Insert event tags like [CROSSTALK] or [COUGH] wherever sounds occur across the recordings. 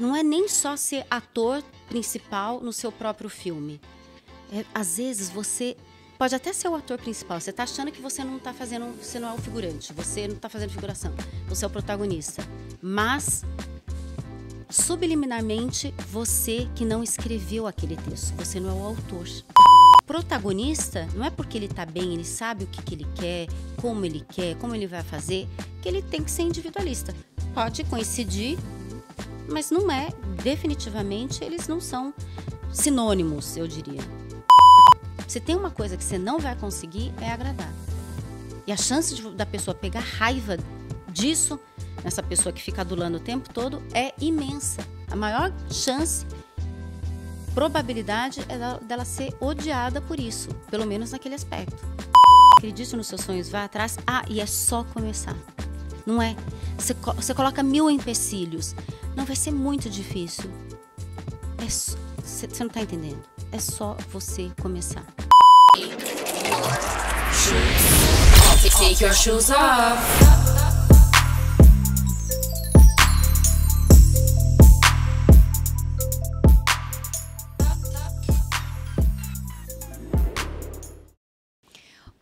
não é nem só ser ator principal no seu próprio filme. É, às vezes você pode até ser o ator principal. Você está achando que você não está fazendo, você não é o figurante, você não está fazendo figuração, você é o protagonista. Mas subliminarmente você que não escreveu aquele texto, você não é o autor. protagonista não é porque ele está bem, ele sabe o que, que ele quer, como ele quer, como ele vai fazer, que ele tem que ser individualista. Pode coincidir mas não é, definitivamente eles não são sinônimos, eu diria. Se tem uma coisa que você não vai conseguir é agradar. E a chance de, da pessoa pegar raiva disso, nessa pessoa que fica adulando o tempo todo, é imensa. A maior chance, probabilidade é dela ser odiada por isso, pelo menos naquele aspecto. Acredite nos seus sonhos, vá atrás. Ah, e é só começar não é? Você, você coloca mil empecilhos. Não vai ser muito difícil. É, você não está entendendo. É só você começar.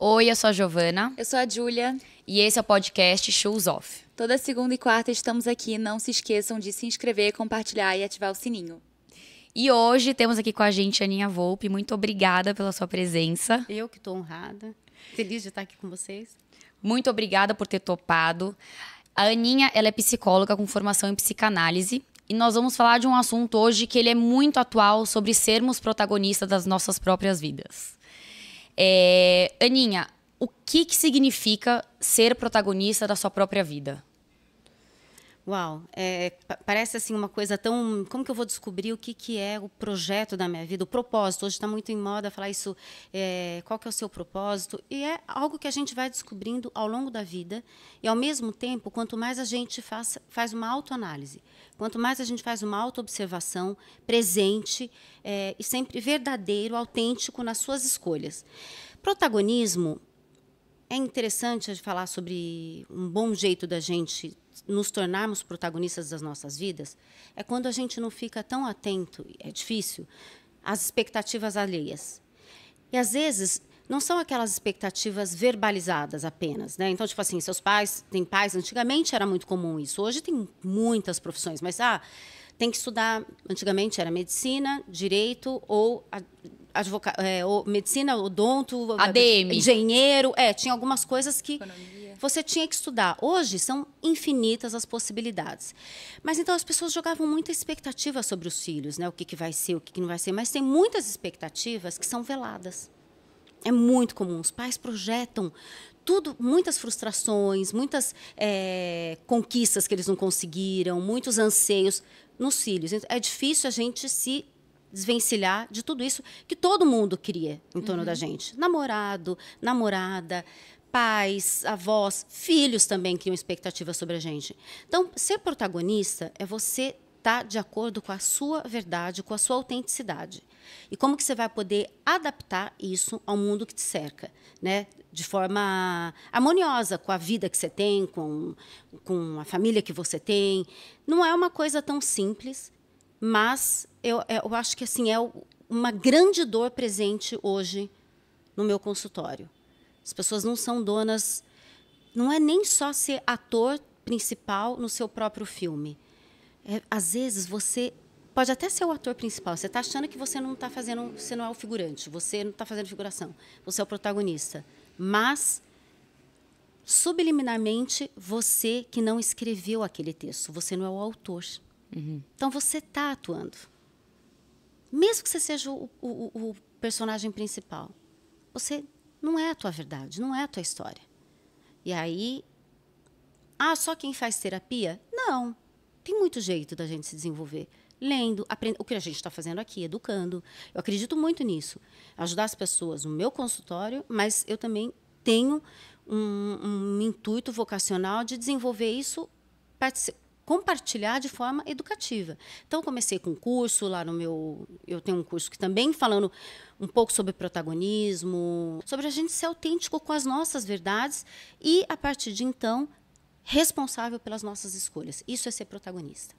Oi, eu sou a Giovana. Eu sou a Júlia e esse é o podcast Shoes Off. Toda segunda e quarta estamos aqui. Não se esqueçam de se inscrever, compartilhar e ativar o sininho. E hoje temos aqui com a gente a Aninha Volpe. Muito obrigada pela sua presença. Eu que estou honrada. Feliz de estar aqui com vocês. Muito obrigada por ter topado. A Aninha, ela é psicóloga com formação em psicanálise e nós vamos falar de um assunto hoje que ele é muito atual sobre sermos protagonistas das nossas próprias vidas. É, Aninha, o que, que significa ser protagonista da sua própria vida? Uau, é, parece assim uma coisa tão. Como que eu vou descobrir o que, que é o projeto da minha vida, o propósito? Hoje está muito em moda falar isso. É, qual que é o seu propósito? E é algo que a gente vai descobrindo ao longo da vida. E ao mesmo tempo, quanto mais a gente faz, faz uma autoanálise, quanto mais a gente faz uma autoobservação presente é, e sempre verdadeiro, autêntico nas suas escolhas. Protagonismo é interessante falar sobre um bom jeito da gente nos tornarmos protagonistas das nossas vidas é quando a gente não fica tão atento, é difícil, às expectativas alheias. E às vezes não são aquelas expectativas verbalizadas apenas, né? Então, tipo assim, seus pais, têm pais, antigamente era muito comum isso. Hoje tem muitas profissões, mas ah, tem que estudar, antigamente era medicina, direito ou advoca é, o, medicina, odonto, é, ADM. engenheiro, é, tinha algumas coisas que Economia. você tinha que estudar. Hoje são infinitas as possibilidades. Mas então as pessoas jogavam muita expectativa sobre os filhos, né? O que, que vai ser, o que, que não vai ser. Mas tem muitas expectativas que são veladas. É muito comum. Os pais projetam tudo, muitas frustrações, muitas é, conquistas que eles não conseguiram, muitos anseios nos filhos. Então, é difícil a gente se desvencilhar de tudo isso que todo mundo cria em torno uhum. da gente. Namorado, namorada, pais, avós, filhos também criam expectativas sobre a gente. Então, ser protagonista é você estar tá de acordo com a sua verdade, com a sua autenticidade. E como que você vai poder adaptar isso ao mundo que te cerca, né? De forma harmoniosa com a vida que você tem, com, com a família que você tem. Não é uma coisa tão simples, mas eu, é, eu acho que assim é uma grande dor presente hoje no meu consultório. As pessoas não são donas. Não é nem só ser ator principal no seu próprio filme. É, às vezes você pode até ser o ator principal. Você está achando que você não está fazendo, você não é o figurante, você não está fazendo figuração, você é o protagonista. Mas subliminarmente você que não escreveu aquele texto, você não é o autor. Uhum. Então você está atuando. Mesmo que você seja o, o, o personagem principal, você não é a tua verdade, não é a tua história. E aí, ah, só quem faz terapia? Não. Tem muito jeito da gente se desenvolver lendo, aprendendo, o que a gente está fazendo aqui, educando. Eu acredito muito nisso. Ajudar as pessoas no meu consultório, mas eu também tenho um, um intuito vocacional de desenvolver isso compartilhar de forma educativa. Então, comecei com um curso lá no meu. Eu tenho um curso que também falando um pouco sobre protagonismo, sobre a gente ser autêntico com as nossas verdades e, a partir de então, responsável pelas nossas escolhas. Isso é ser protagonista.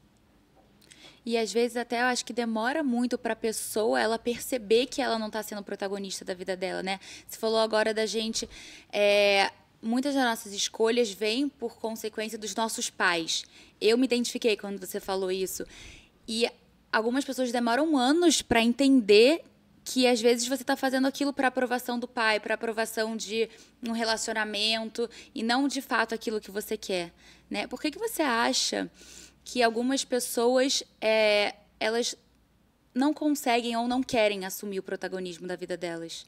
E às vezes até eu acho que demora muito para a pessoa ela perceber que ela não está sendo protagonista da vida dela, né? Você falou agora da gente. É, muitas das nossas escolhas vêm por consequência dos nossos pais eu me identifiquei quando você falou isso. E algumas pessoas demoram anos para entender que às vezes você está fazendo aquilo para aprovação do pai, para aprovação de um relacionamento e não de fato aquilo que você quer, né? Por que, que você acha que algumas pessoas é, elas não conseguem ou não querem assumir o protagonismo da vida delas?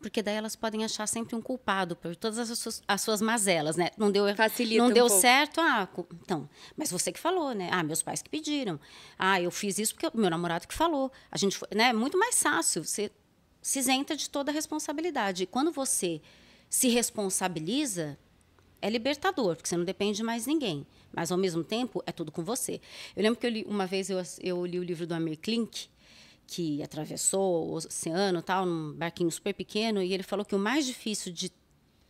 porque daí elas podem achar sempre um culpado por todas as suas, as suas mazelas, né? Não deu Facilita não um deu pouco. certo, ah, então, mas você que falou, né? Ah, meus pais que pediram. Ah, eu fiz isso porque meu namorado que falou. A gente, foi, né, é muito mais fácil, você se isenta de toda a responsabilidade. E quando você se responsabiliza, é libertador, porque você não depende de mais ninguém. Mas ao mesmo tempo, é tudo com você. Eu lembro que eu li, uma vez eu, eu li o livro do Amir Klink, que atravessou o oceano, tal, num barquinho super pequeno, e ele falou que o mais difícil de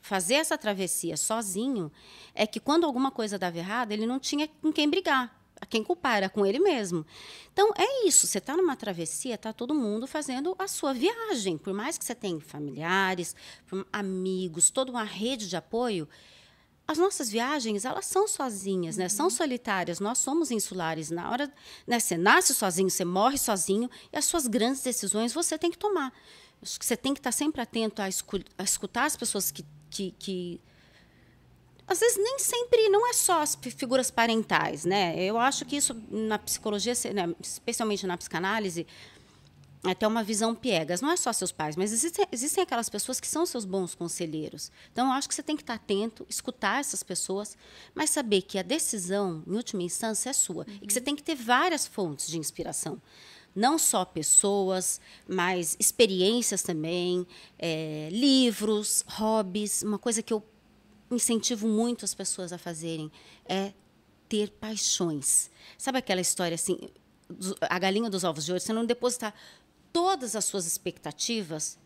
fazer essa travessia sozinho é que quando alguma coisa dava errado, ele não tinha com quem brigar. a Quem culpar era com ele mesmo. Então é isso. Você está numa travessia, está todo mundo fazendo a sua viagem. Por mais que você tenha familiares, amigos, toda uma rede de apoio, as nossas viagens, elas são sozinhas, né? São uhum. solitárias, nós somos insulares. Na hora, né, você nasce sozinho, você morre sozinho, e as suas grandes decisões você tem que tomar. Acho que você tem que estar sempre atento a, escu a escutar as pessoas que, que, que às vezes nem sempre não é só as figuras parentais, né? Eu acho que isso na psicologia, né? especialmente na psicanálise, até uma visão piegas. Não é só seus pais, mas existem, existem aquelas pessoas que são seus bons conselheiros. Então, eu acho que você tem que estar atento, escutar essas pessoas, mas saber que a decisão, em última instância, é sua. Uhum. E que você tem que ter várias fontes de inspiração. Não só pessoas, mas experiências também, é, livros, hobbies. Uma coisa que eu incentivo muito as pessoas a fazerem é ter paixões. Sabe aquela história assim, a galinha dos ovos de ouro, você não depositar todas as suas expectativas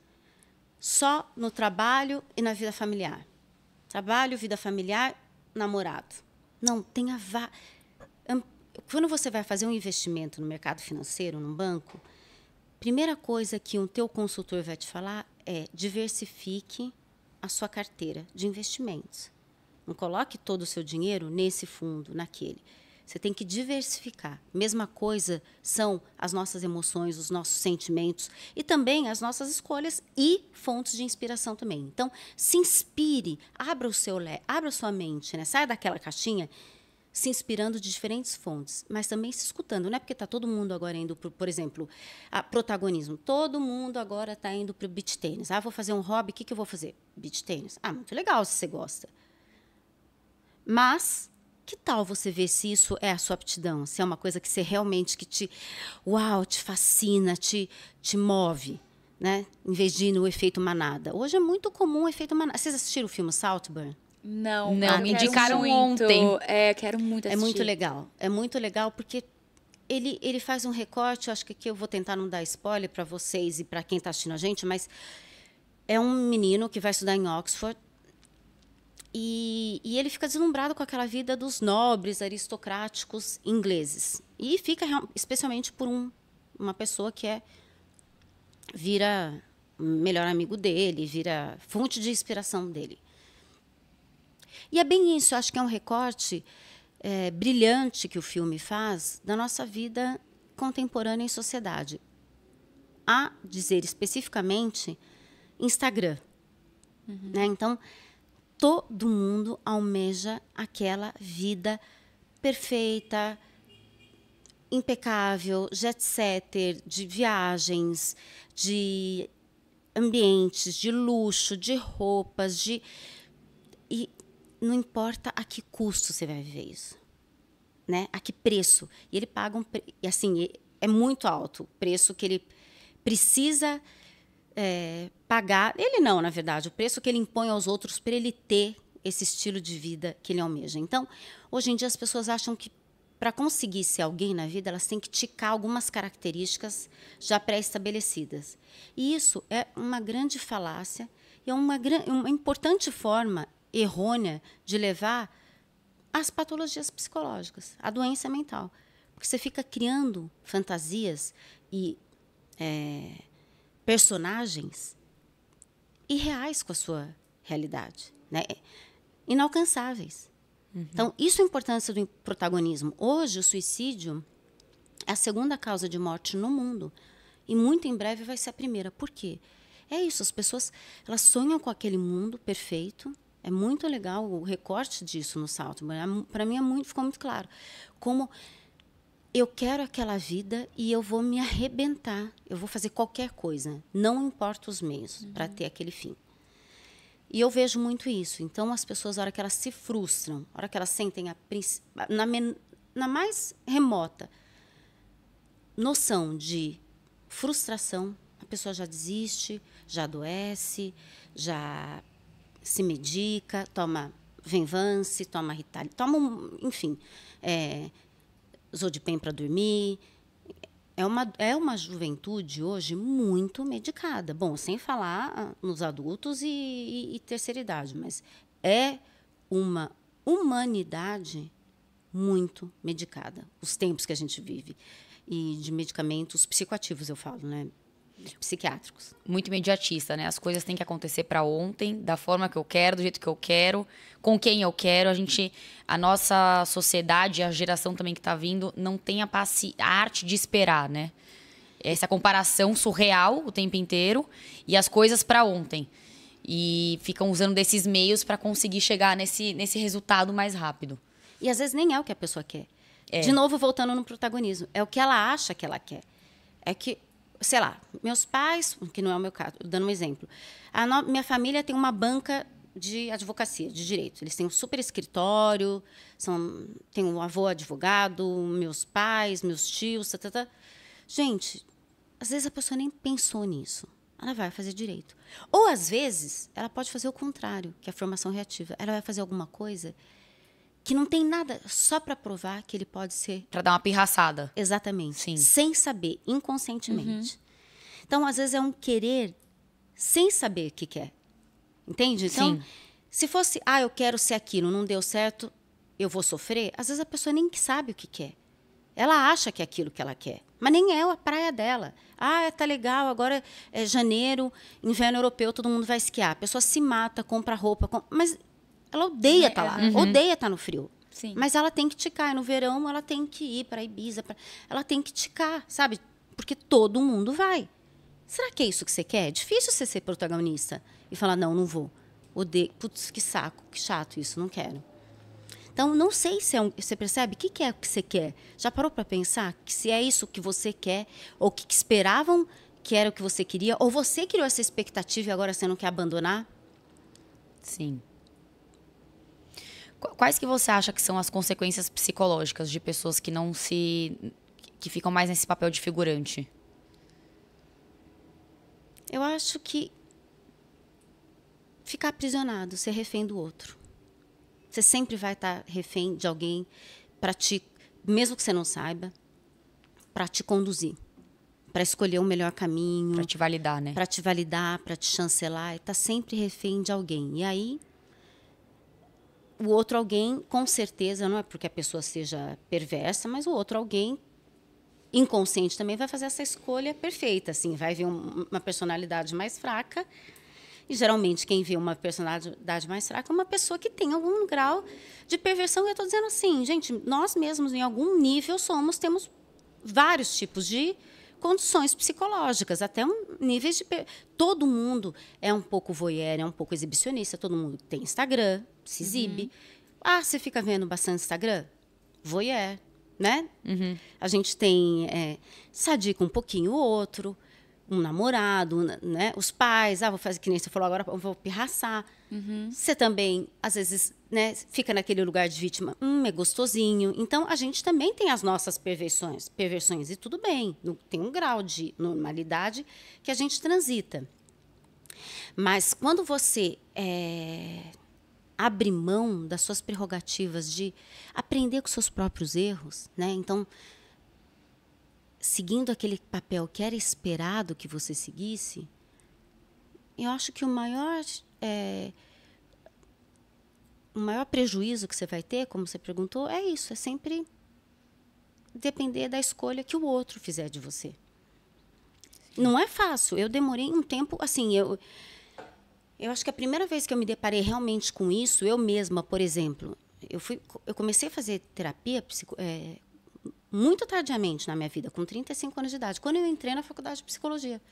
só no trabalho e na vida familiar. Trabalho, vida familiar, namorado. Não, tenha vá. Quando você vai fazer um investimento no mercado financeiro, num banco, primeira coisa que o um teu consultor vai te falar é diversifique a sua carteira de investimentos. Não coloque todo o seu dinheiro nesse fundo, naquele. Você tem que diversificar. Mesma coisa são as nossas emoções, os nossos sentimentos e também as nossas escolhas e fontes de inspiração também. Então, se inspire, abra o seu le, abra a sua mente, né? Saia daquela caixinha se inspirando de diferentes fontes, mas também se escutando. Não é porque está todo mundo agora indo, pro, por exemplo, a protagonismo. Todo mundo agora está indo para o beach tênis. Ah, vou fazer um hobby, o que, que eu vou fazer? Beach tênis. Ah, muito legal se você gosta. Mas que tal você ver se isso é a sua aptidão, se é uma coisa que você realmente que te, uau, te fascina, te, te move, né? Em vez de ir no efeito manada. Hoje é muito comum o efeito manada. Vocês assistiram o filme Saltburn? Não, não. me indicaram muito, ontem. É, quero muito assistir. É muito legal. É muito legal porque ele, ele faz um recorte. Acho que aqui eu vou tentar não dar spoiler para vocês e para quem está assistindo a gente, mas é um menino que vai estudar em Oxford e, e, ele fica deslumbrado com aquela vida dos nobres aristocráticos ingleses. E fica especialmente por um, uma pessoa que é vira melhor amigo dele, vira fonte de inspiração dele. E é bem isso, eu acho que é um recorte é, brilhante que o filme faz da nossa vida contemporânea em sociedade. A dizer especificamente Instagram. Uhum. Né? Então, todo mundo almeja aquela vida perfeita, impecável, jet setter, de viagens, de ambientes, de luxo, de roupas, de e não importa a que custo você vai viver isso, né? A que preço? E ele paga um pre... e assim é muito alto o preço que ele precisa é, pagar, ele não, na verdade, o preço que ele impõe aos outros para ele ter esse estilo de vida que ele almeja. Então, hoje em dia as pessoas acham que para conseguir ser alguém na vida, elas têm que ticar algumas características já pré-estabelecidas. E isso é uma grande falácia e é uma, uma importante forma errônea de levar às patologias psicológicas, à doença mental. Porque você fica criando fantasias e. É, personagens irreais com a sua realidade, né? inalcançáveis. Uhum. Então, isso é a importância do protagonismo. Hoje, o suicídio é a segunda causa de morte no mundo e muito em breve vai ser a primeira. Por quê? É isso, as pessoas elas sonham com aquele mundo perfeito. É muito legal o recorte disso no salto. Para mim é muito, ficou muito claro como eu quero aquela vida e eu vou me arrebentar, eu vou fazer qualquer coisa, não importa os meios, uhum. para ter aquele fim. E eu vejo muito isso. Então, as pessoas, na hora que elas se frustram, na hora que elas sentem a na, na mais remota noção de frustração, a pessoa já desiste, já adoece, já se medica, toma Venvance, toma Ritalin, toma, um, enfim, é, zodipem para dormir. É uma, é uma juventude hoje muito medicada. Bom, sem falar ah, nos adultos e, e, e terceira idade, mas é uma humanidade muito medicada. Os tempos que a gente vive. E de medicamentos psicoativos, eu falo, né? psiquiátricos. Muito imediatista, né? As coisas têm que acontecer para ontem, da forma que eu quero, do jeito que eu quero, com quem eu quero. A gente, a nossa sociedade, a geração também que está vindo, não tem a, a arte de esperar, né? Essa comparação surreal o tempo inteiro e as coisas para ontem. E ficam usando desses meios para conseguir chegar nesse, nesse resultado mais rápido. E às vezes nem é o que a pessoa quer. É. De novo, voltando no protagonismo. É o que ela acha que ela quer. É que sei lá, meus pais, que não é o meu caso, dando um exemplo. A no, minha família tem uma banca de advocacia, de direito. Eles têm um super escritório, são, tem um avô advogado, meus pais, meus tios, tá, tá, tá. Gente, às vezes a pessoa nem pensou nisso. Ela vai fazer direito. Ou às vezes ela pode fazer o contrário, que é a formação reativa. Ela vai fazer alguma coisa que não tem nada só para provar que ele pode ser. Para dar uma pirraçada. Exatamente. Sim. Sem saber, inconscientemente. Uhum. Então, às vezes, é um querer sem saber o que quer. É. Entende? Então, Sim. se fosse, ah, eu quero ser aquilo, não deu certo, eu vou sofrer. Às vezes a pessoa nem sabe o que quer. É. Ela acha que é aquilo que ela quer, mas nem é a praia dela. Ah, tá legal, agora é janeiro, inverno europeu, todo mundo vai esquiar. A pessoa se mata, compra roupa, compra... mas ela odeia estar tá é, lá, uhum. odeia estar tá no frio. Sim. Mas ela tem que ticar. no verão ela tem que ir para Ibiza. Pra... Ela tem que ticar, sabe? Porque todo mundo vai. Será que é isso que você quer? É difícil você ser protagonista e falar, não, não vou. Odeio. Putz, que saco, que chato isso, não quero. Então, não sei se é um, você percebe o que, que é o que você quer. Já parou para pensar que se é isso que você quer ou que esperavam que era o que você queria ou você criou essa expectativa e agora você não quer abandonar? Sim. Quais que você acha que são as consequências psicológicas de pessoas que não se. que ficam mais nesse papel de figurante? Eu acho que ficar aprisionado, ser refém do outro. Você sempre vai estar refém de alguém para te, mesmo que você não saiba, para te conduzir, para escolher o melhor caminho, para te validar, né? Para te validar, para te chancelar, está sempre refém de alguém. E aí o outro alguém, com certeza, não é porque a pessoa seja perversa, mas o outro alguém inconsciente também vai fazer essa escolha perfeita, assim, vai ver um, uma personalidade mais fraca. E geralmente quem vê uma personalidade mais fraca é uma pessoa que tem algum grau de perversão. E eu estou dizendo assim, gente, nós mesmos em algum nível somos, temos vários tipos de condições psicológicas, até um níveis de todo mundo é um pouco voyeur, é um pouco exibicionista, todo mundo tem Instagram, se exibe. Uhum. Ah, você fica vendo bastante Instagram? é, né? Uhum. A gente tem é, sadica um pouquinho o outro, um namorado, né? Os pais, ah, vou fazer que nem você falou agora, vou pirraçar. Uhum. Você também, às vezes, né, fica naquele lugar de vítima, hum, é gostosinho. Então, a gente também tem as nossas perversões, perversões e tudo bem, tem um grau de normalidade que a gente transita. Mas quando você é, abre mão das suas prerrogativas de aprender com seus próprios erros, né? Então, seguindo aquele papel que era esperado que você seguisse, eu acho que o maior é, o maior prejuízo que você vai ter, como você perguntou, é isso, é sempre depender da escolha que o outro fizer de você. Não é fácil. Eu demorei um tempo, assim, eu eu acho que a primeira vez que eu me deparei realmente com isso, eu mesma, por exemplo, eu, fui, eu comecei a fazer terapia psico, é, muito tardiamente na minha vida, com 35 anos de idade, quando eu entrei na faculdade de psicologia.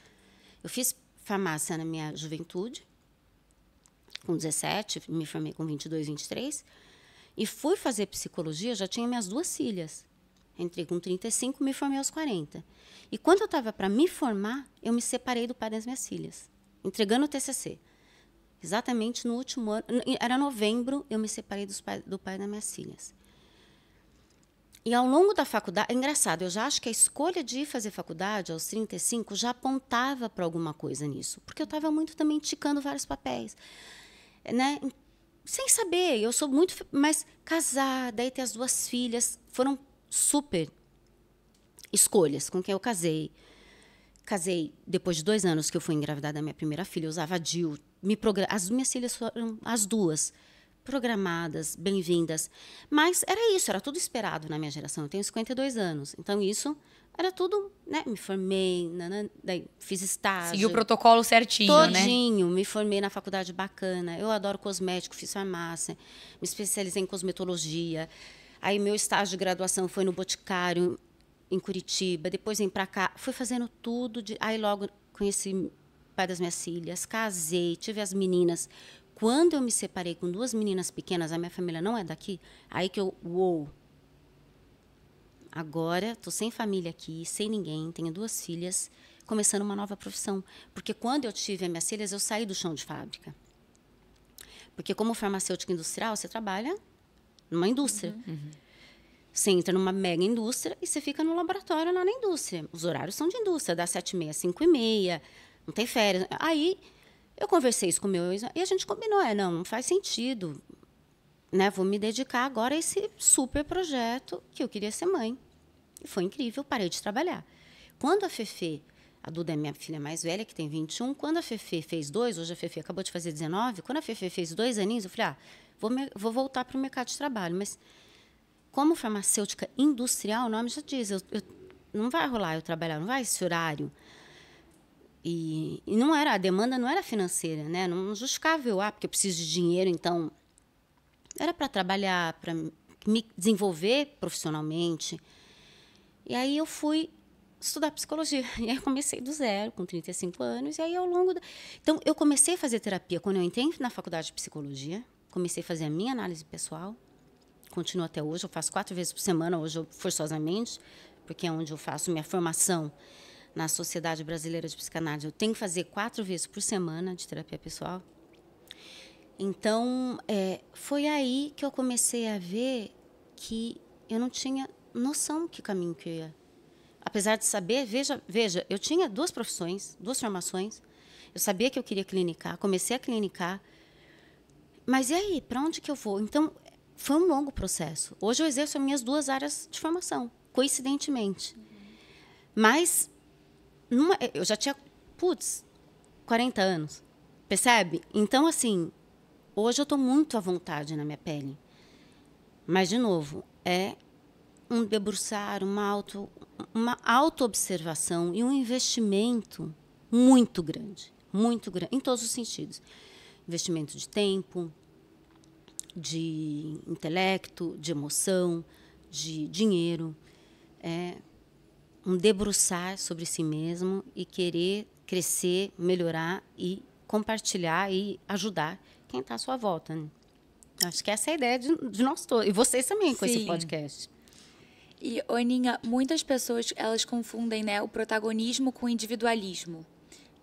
Eu fiz farmácia na minha juventude, com 17, me formei com 22, 23, e fui fazer psicologia, já tinha minhas duas filhas. Entrei com 35, me formei aos 40. E quando eu estava para me formar, eu me separei do pai das minhas filhas, entregando o TCC. Exatamente no último ano, era novembro, eu me separei pai, do pai das minhas filhas. E ao longo da faculdade, é engraçado, eu já acho que a escolha de ir fazer faculdade aos 35 já apontava para alguma coisa nisso, porque eu estava muito também ticando vários papéis, né? Sem saber, eu sou muito, mas casar, daí ter as duas filhas, foram super escolhas com quem eu casei. Casei depois de dois anos que eu fui engravidada da minha primeira filha, eu usava DIL, me as minhas filhas foram as duas programadas, bem-vindas. Mas era isso, era tudo esperado na minha geração. Eu tenho 52 anos, então isso era tudo, né? Me formei, daí fiz estágio. Segui o protocolo certinho, né? todinho, né? me formei na faculdade bacana. Eu adoro cosmético, fiz farmácia, me especializei em cosmetologia. Aí meu estágio de graduação foi no Boticário, em Curitiba. Depois vim para cá, fui fazendo tudo. De... Aí logo conheci pai das minhas filhas, casei, tive as meninas. Quando eu me separei com duas meninas pequenas, a minha família não é daqui, aí que eu, uou. Agora tô sem família aqui, sem ninguém, tenho duas filhas, começando uma nova profissão, porque quando eu tive as minhas filhas, eu saí do chão de fábrica. Porque como farmacêutica industrial, você trabalha numa indústria. Uhum. Uhum. Você entra numa mega indústria e você fica no laboratório lá na indústria. Os horários são de indústria, das 7h30 às 5h30, não tem férias. Aí eu conversei isso com o meu ex e a gente combinou, é, não, não faz sentido. Né, vou me dedicar agora a esse super projeto que eu queria ser mãe. E foi incrível, parei de trabalhar. Quando a Fefe, a Duda é minha filha mais velha, que tem 21, quando a Fefe fez dois, hoje a Fefe acabou de fazer 19, quando a Fefe fez dois aninhos, eu falei, ah, vou, me, vou voltar para o mercado de trabalho. Mas como farmacêutica industrial, o nome já diz, eu, eu, não vai rolar eu trabalhar, não vai esse horário. E, e, não era, a demanda não era financeira, né? Não justificava eu, ah, porque eu preciso de dinheiro, então. Era para trabalhar, para me desenvolver profissionalmente. E aí eu fui estudar psicologia. [LAUGHS] E aí comecei do zero, com 35 anos, e aí ao longo. Da... Então, eu comecei a fazer terapia quando eu entrei na faculdade de psicologia, comecei a fazer a minha análise pessoal, continuo até hoje, eu faço quatro vezes por semana, hoje eu, forçosamente, porque é onde eu faço minha formação na Sociedade Brasileira de Psicanálise, eu tenho que fazer quatro vezes por semana de terapia pessoal. Então, é, foi aí que eu comecei a ver que eu não tinha noção que caminho que eu ia. Apesar de saber, veja, veja, eu tinha duas profissões, duas formações. Eu sabia que eu queria clinicar, comecei a clinicar. Mas e aí, para onde que eu vou? Então, foi um longo processo. Hoje eu exerço as minhas duas áreas de formação, coincidentemente. Mas numa, eh, eu já tinha, putz, 40 anos. Percebe? Então, assim, hoje eu estou muito à vontade na minha pele. Mas, de novo, é um debruçar, uma, auto, uma auto-observação e um investimento muito grande. Muito grande, em todos os sentidos. Investimento de tempo, de intelecto, de emoção, de dinheiro. É, um debruçar sobre si mesmo e querer crescer, melhorar e compartilhar e ajudar quem está à sua volta. Né? Acho que essa é a ideia de, de nós todos. E vocês também com Sim. esse podcast. E, Aninha, muitas pessoas elas confundem né, o protagonismo com o individualismo.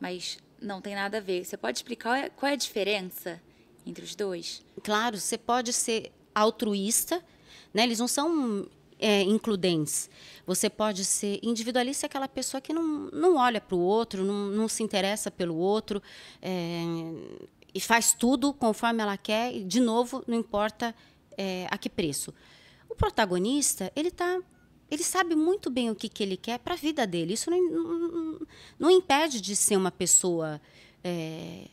Mas não tem nada a ver. Você pode explicar qual é, é a diferença entre os dois? Claro, você pode ser altruísta, né? Eles não são é, includentes. Você pode ser individualista, é aquela pessoa que não, não olha para o outro, não, não se interessa pelo outro é, e faz tudo conforme ela quer, e, de novo, não importa é, a que preço. O protagonista, ele está, ele sabe muito bem o que, que ele quer para a vida dele. Isso não, não, não, impede de ser uma pessoa é,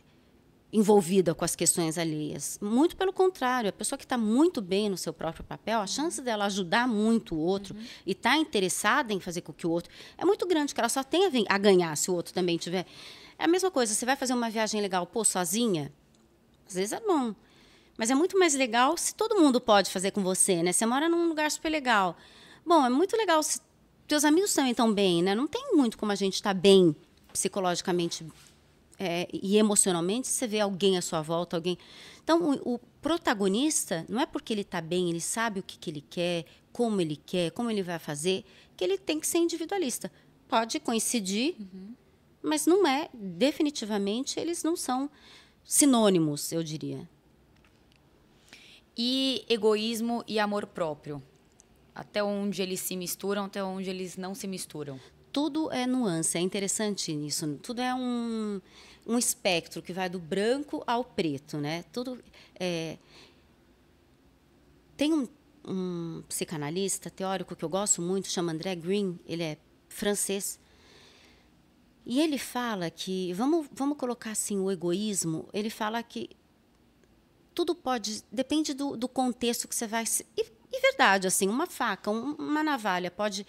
envolvida com as questões alheias. Muito pelo contrário, a pessoa que está muito bem no seu próprio papel, a chance dela ajudar muito o outro uhum. e estar tá interessada em fazer com que o outro é muito grande, que ela só tem a, a ganhar se o outro também tiver. É a mesma coisa, você vai fazer uma viagem legal, pô, sozinha, às vezes é bom. Mas é muito mais legal se todo mundo pode fazer com você, né? Você mora num lugar super legal. Bom, é muito legal se teus amigos também estão bem, né? Não tem muito como a gente estar tá bem psicologicamente é, e emocionalmente, você vê alguém à sua volta, alguém. Então, o, o protagonista, não é porque ele está bem, ele sabe o que, que ele quer, como ele quer, como ele vai fazer, que ele tem que ser individualista. Pode coincidir, uhum. mas não é, definitivamente, eles não são sinônimos, eu diria. E egoísmo e amor próprio? Até onde eles se misturam, até onde eles não se misturam? tudo é nuance, é interessante nisso. Tudo é um, um espectro que vai do branco ao preto, né? Tudo é... Tem um, um psicanalista teórico que eu gosto muito, chama André Green, ele é francês. E ele fala que, vamos, vamos colocar assim, o egoísmo, ele fala que tudo pode, depende do, do contexto que você vai. E, e verdade, assim, uma faca, um, uma navalha pode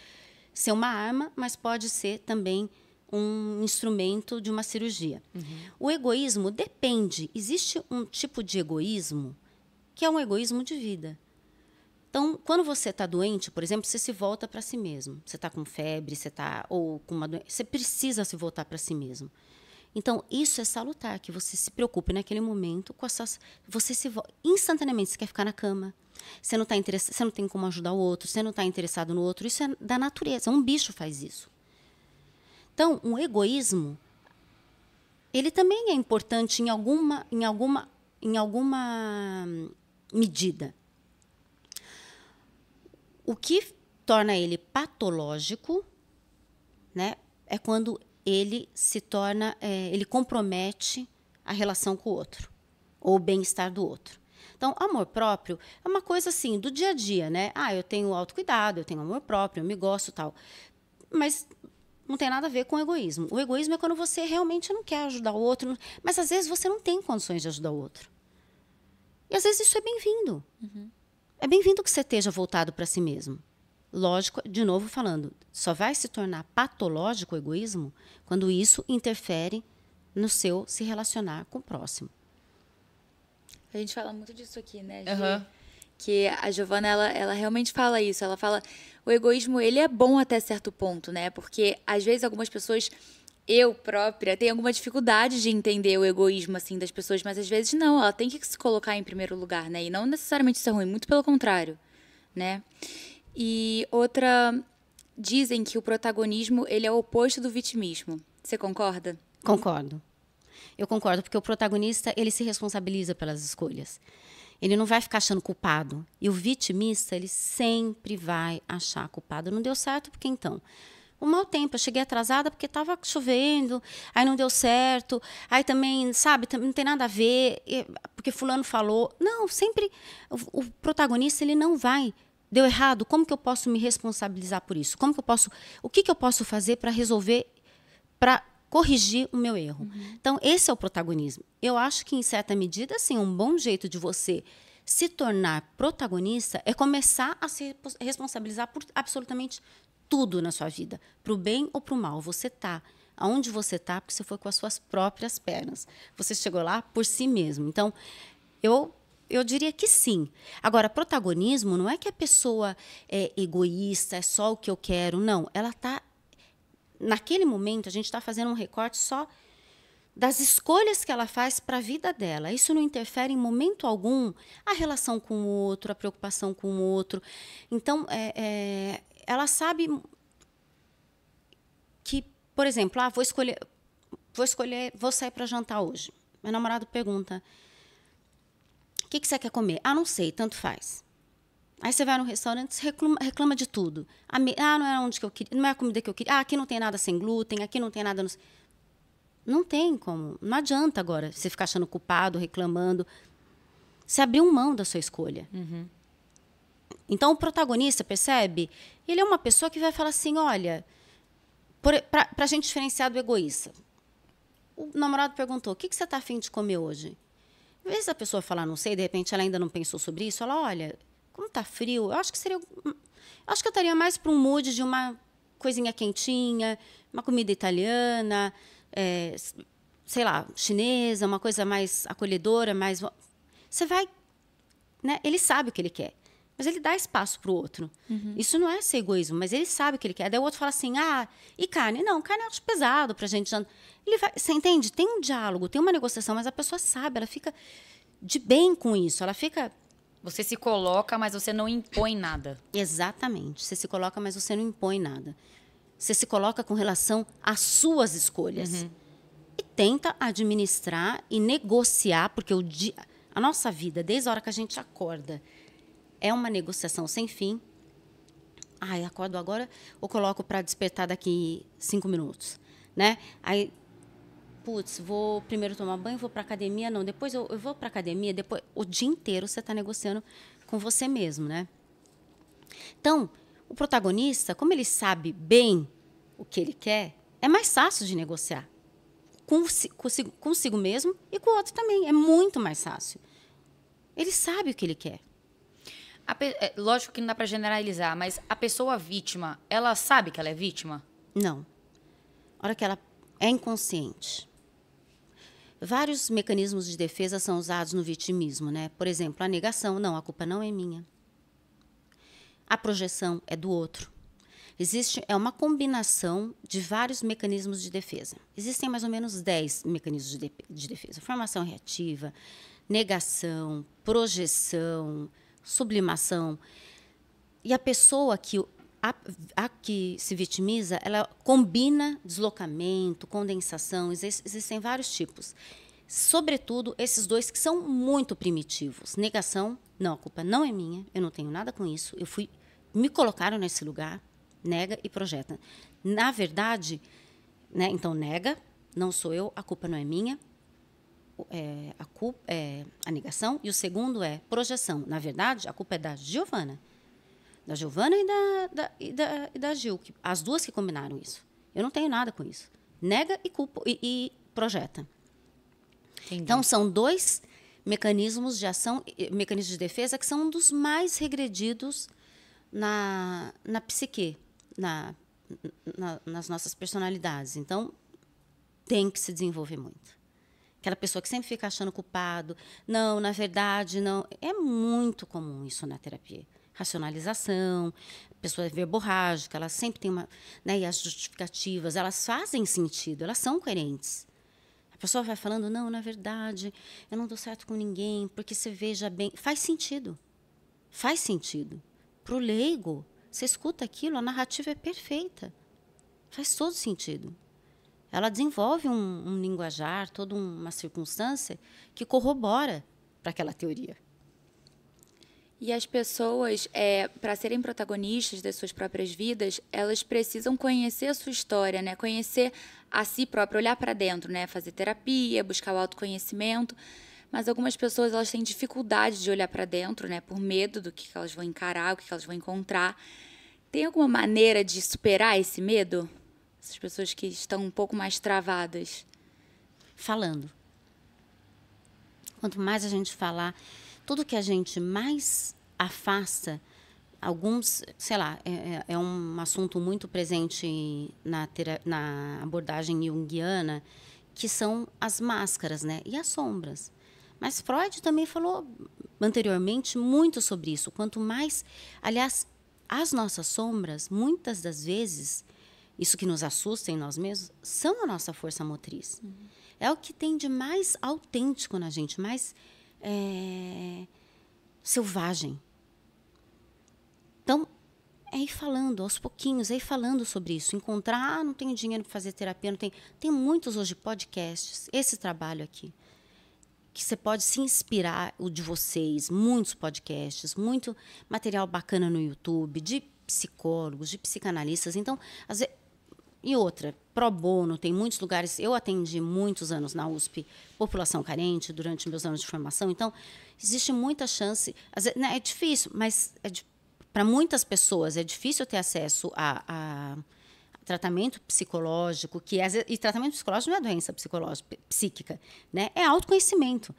ser uma arma, mas pode ser também um instrumento de uma cirurgia. Uhum. O egoísmo depende. Existe um tipo de egoísmo que é um egoísmo de vida. Então, quando você está doente, por exemplo, você se volta para si mesmo. Você está com febre, você está ou com uma doença, você precisa se voltar para si mesmo. Então, isso é salutar, que você se preocupe naquele momento com essas. Você se instantaneamente você quer ficar na cama, você não, tá interessa, você não tem como ajudar o outro, você não está interessado no outro. Isso é da natureza. Um bicho faz isso. Então, um egoísmo, ele também é importante em alguma, em alguma, em alguma medida. O que torna ele patológico, né, é quando ele se torna, é, ele compromete a relação com o outro ou o bem-estar do outro. Então, amor próprio é uma coisa assim do dia a dia, né? Ah, eu tenho autocuidado, eu tenho amor próprio, eu me gosto tal. Mas não tem nada a ver com egoísmo. O egoísmo é quando você realmente não quer ajudar o outro, mas às vezes você não tem condições de ajudar o outro. E às vezes isso é bem-vindo. Uhum. É bem-vindo que você esteja voltado para si mesmo. Lógico, de novo falando, só vai se tornar patológico o egoísmo quando isso interfere no seu se relacionar com o próximo. A gente fala muito disso aqui, né? uhum. Que a Giovana, ela, ela realmente fala isso. Ela fala, o egoísmo, ele é bom até certo ponto, né? Porque, às vezes, algumas pessoas eu própria tenho alguma dificuldade de entender o egoísmo assim das pessoas, mas às vezes não, ela tem que se colocar em primeiro lugar, né? E não necessariamente isso é ruim, muito pelo contrário, né? E outra dizem que o protagonismo ele é o oposto do vitimismo. Você concorda? Concordo. Eu concordo, porque o protagonista ele se responsabiliza pelas escolhas. Ele não vai ficar achando culpado. E o vitimista, ele sempre vai achar culpado. Não deu certo, porque então? O mau tempo, eu cheguei atrasada porque estava chovendo, aí não deu certo, aí também, sabe, não tem nada a ver, porque fulano falou. Não, sempre o, o protagonista ele não vai deu errado, como que eu posso me responsabilizar por isso? Como que eu posso, o que que eu posso fazer para resolver para corrigir o meu erro. Uhum. Então, esse é o protagonismo. Eu acho que, em certa medida, assim, um bom jeito de você se tornar protagonista é começar a se responsabilizar por absolutamente tudo na sua vida, para o bem ou para o mal. Você tá aonde você tá porque você foi com as suas próprias pernas. Você chegou lá por si mesmo. Então, eu eu diria que sim. Agora, protagonismo não é que a pessoa é egoísta, é só o que eu quero. Não, ela está naquele momento, a gente está fazendo um recorte só das escolhas que ela faz para a vida dela. Isso não interfere em momento algum a relação com o outro, a preocupação com o outro. Então, é, é, ela sabe que, por exemplo, ah, vou escolher, vou escolher, vou sair para jantar hoje. Meu namorado pergunta: "O que, que você quer comer?" Ah, não sei, tanto faz. Aí você vai no restaurante, e reclama, reclama de tudo. ah, não é onde que eu queria, não é a comida que eu queria. Ah, aqui não tem nada sem glúten, aqui não tem nada. No... Não tem como. Não adianta agora você ficar achando culpado, reclamando. Você abriu mão da sua escolha. Uhum. Então o protagonista percebe, ele é uma pessoa que vai falar assim, olha, para a gente diferenciar do egoísta. O namorado perguntou, o que, que você está afim de comer hoje? Às vezes a pessoa falar, não sei, de repente ela ainda não pensou sobre isso, ela, olha, como tá frio, eu acho que seria. Hum, acho que eu estaria mais para um mood de uma coisinha quentinha, uma comida italiana, é, sei lá, chinesa, uma coisa mais acolhedora, mais. Você vai. Né? Ele sabe o que ele quer. Mas ele dá espaço para o outro. Uhum. Isso não é ser egoísmo, mas ele sabe o que ele quer. Daí o outro fala assim: ah, e carne? Não, carne é pesado para a gente. Ele vai, você entende? Tem um diálogo, tem uma negociação, mas a pessoa sabe, ela fica de bem com isso. Ela fica você se coloca, mas você não impõe nada. Exatamente. Você se coloca, mas você não impõe nada. Você se coloca com relação às suas escolhas. Uhum. E tenta administrar e negociar, porque o dia, a nossa vida, desde a hora que a gente acorda, é uma negociação sem fim. Ai, acordo agora ou coloco para despertar daqui cinco minutos, né? Aí putz, vou primeiro tomar banho, vou para academia, não, depois eu, eu vou para academia, depois o dia inteiro você está negociando com você mesmo, né? Então, o protagonista, como ele sabe bem o que ele quer, é mais fácil de negociar consigo, consigo mesmo e com o outro também, é muito mais fácil. Ele sabe o que ele quer. Pe... É, lógico que não dá para generalizar, mas a pessoa vítima, ela sabe que ela é vítima? Não. A hora que ela é inconsciente. Vários mecanismos de defesa são usados no vitimismo, né? Por exemplo, a negação, não, a culpa não é minha. A projeção é do outro. Existe é uma combinação de vários mecanismos de defesa. Existem mais ou menos 10 mecanismos de, de, de defesa: formação reativa, negação, projeção, sublimação. E a pessoa que a, a, que se vitimiza, ela combina deslocamento, condensação, existem vários tipos. Sobretudo esses dois que são muito primitivos. Negação, não, a culpa não é minha, eu não tenho nada com isso, eu fui, me colocaram nesse lugar, nega e projeta. Na verdade, né, então nega, não sou eu, a culpa não é minha, é, a, culpa, é, a negação. E o segundo é projeção. Na verdade, a culpa é da Giovana da Giovana e da, da, e da, e da Gil, que, as duas que combinaram isso. Eu não tenho nada com isso. Nega e culpa e, e projeta. Entendi. Então são dois mecanismos de ação, mecanismos de defesa que são um dos mais regredidos na, na psique, na, na, nas nossas personalidades. Então tem que se desenvolver muito. Aquela pessoa que sempre fica achando culpado, não, na verdade, não. É muito comum isso na terapia racionalização, a pessoa é verborrágica, ela sempre tem uma. Né, e as justificativas, elas fazem sentido, elas são coerentes. A pessoa vai falando, não, na é verdade, eu não dou certo com ninguém, porque você veja bem. Faz sentido. Faz sentido. Para o leigo, você escuta aquilo, a narrativa é perfeita. Faz todo sentido ela desenvolve um, um linguajar, toda uma circunstância que corrobora para aquela teoria. E as pessoas, é, para serem protagonistas das suas próprias vidas, elas precisam conhecer a sua história, né? Conhecer a si própria, olhar para dentro, né? Fazer terapia, buscar o autoconhecimento. Mas algumas pessoas elas têm dificuldade de olhar para dentro, né? Por medo do que elas vão encarar, o que elas vão encontrar. Tem alguma maneira de superar esse medo? Essas pessoas que estão um pouco mais travadas. Falando. Quanto mais a gente falar, tudo que a gente mais afasta, alguns, sei lá, é, é, é um assunto muito presente na, na abordagem junguiana, que são as máscaras né, e as sombras. Mas Freud também falou anteriormente muito sobre isso. Quanto mais, aliás, as nossas sombras, muitas das vezes, isso que nos assusta em nós mesmos, são a nossa força motriz. Uhum. É o que tem de mais autêntico na gente, mais é, selvagem. Então, é ir falando aos pouquinhos, é ir falando sobre isso. Encontrar, ah, não tenho dinheiro para fazer terapia, não tem Tem muitos hoje podcasts, esse trabalho aqui, que você pode se inspirar o de vocês, muitos podcasts, muito material bacana no YouTube, de psicólogos, de psicanalistas. Então, às vezes e outra, pro bono, tem muitos lugares. Eu atendi muitos anos na USP, população carente, durante meus anos de formação. Então, existe muita chance. Vezes, né, é difícil, mas é para muitas pessoas é difícil ter acesso a, a tratamento psicológico, que e tratamento psicológico não é doença psicológica, psíquica, né? É autoconhecimento.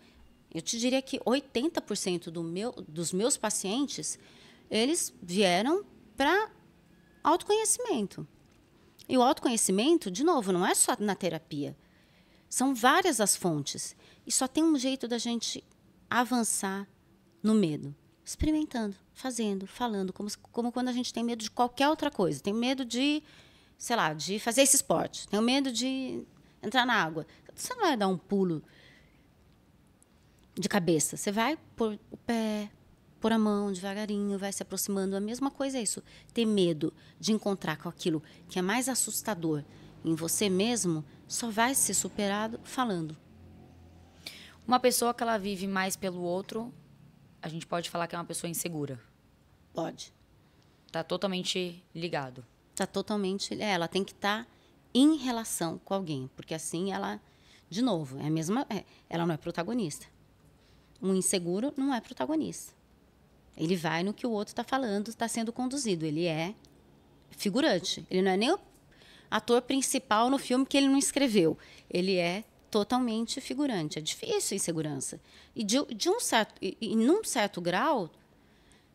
Eu te diria que 80% do meu, dos meus pacientes, eles vieram para autoconhecimento. E o autoconhecimento, de novo, não é só na terapia. São várias as fontes. E só tem um jeito da gente avançar no medo. Experimentando, fazendo, falando, como, como quando a gente tem medo de qualquer outra coisa. Tem medo de, sei lá, de fazer esse esporte. Tem medo de entrar na água. Você não vai dar um pulo de cabeça. Você vai pôr o pé, pôr a mão devagarinho, vai se aproximando. A mesma coisa é isso. Ter medo de encontrar com aquilo que é mais assustador em você mesmo só vai ser superado falando. Uma pessoa que ela vive mais pelo outro, a gente pode falar que é uma pessoa insegura. Pode. Tá totalmente ligado. Tá totalmente. É, ela tem que estar tá em relação com alguém, porque assim ela, de novo, é a mesma. É, ela não é protagonista. Um inseguro não é protagonista. Ele vai no que o outro está falando, está sendo conduzido. Ele é figurante. Ele não é nem o ator principal no filme que ele não escreveu. Ele é totalmente figurante. É difícil a insegurança. E de, de um certo, e num certo grau,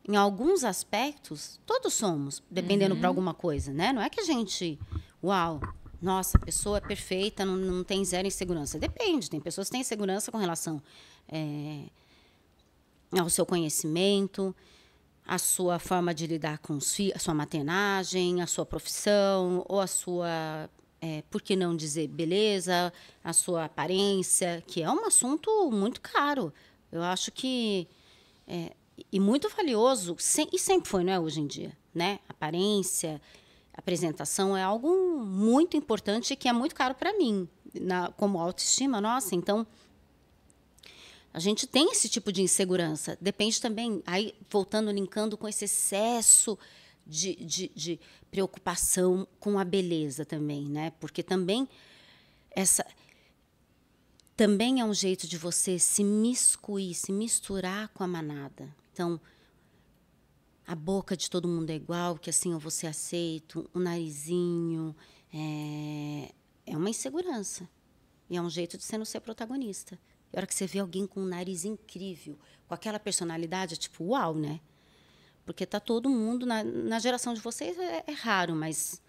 em alguns aspectos, todos somos, dependendo uhum. para alguma coisa, né? Não é que a gente, uau, nossa, a pessoa é perfeita, não, não tem zero insegurança. Depende, tem pessoas que têm insegurança com relação é, ao seu conhecimento, à sua forma de lidar com os filhos, a sua maternagem, a sua profissão, ou a sua, é, por que não dizer, beleza, a sua aparência, que é um assunto muito caro. Eu acho que. É, e muito valioso, sem, e sempre foi, não é hoje em dia, né? Aparência, apresentação é algo muito importante que é muito caro para mim, na, como autoestima, nossa, então a gente tem esse tipo de insegurança. Depende também, aí voltando, linkando com esse excesso de, de, de preocupação com a beleza também, né? Porque também essa também é um jeito de você se miscuir, se misturar com a manada. Então, a boca de todo mundo é igual, que assim eu vou ser aceito, o narizinho. É, é uma insegurança. E é um jeito de você não ser protagonista. E a hora que você vê alguém com um nariz incrível, com aquela personalidade, é tipo, uau, né? Porque tá todo mundo na, na geração de vocês é, é raro, mas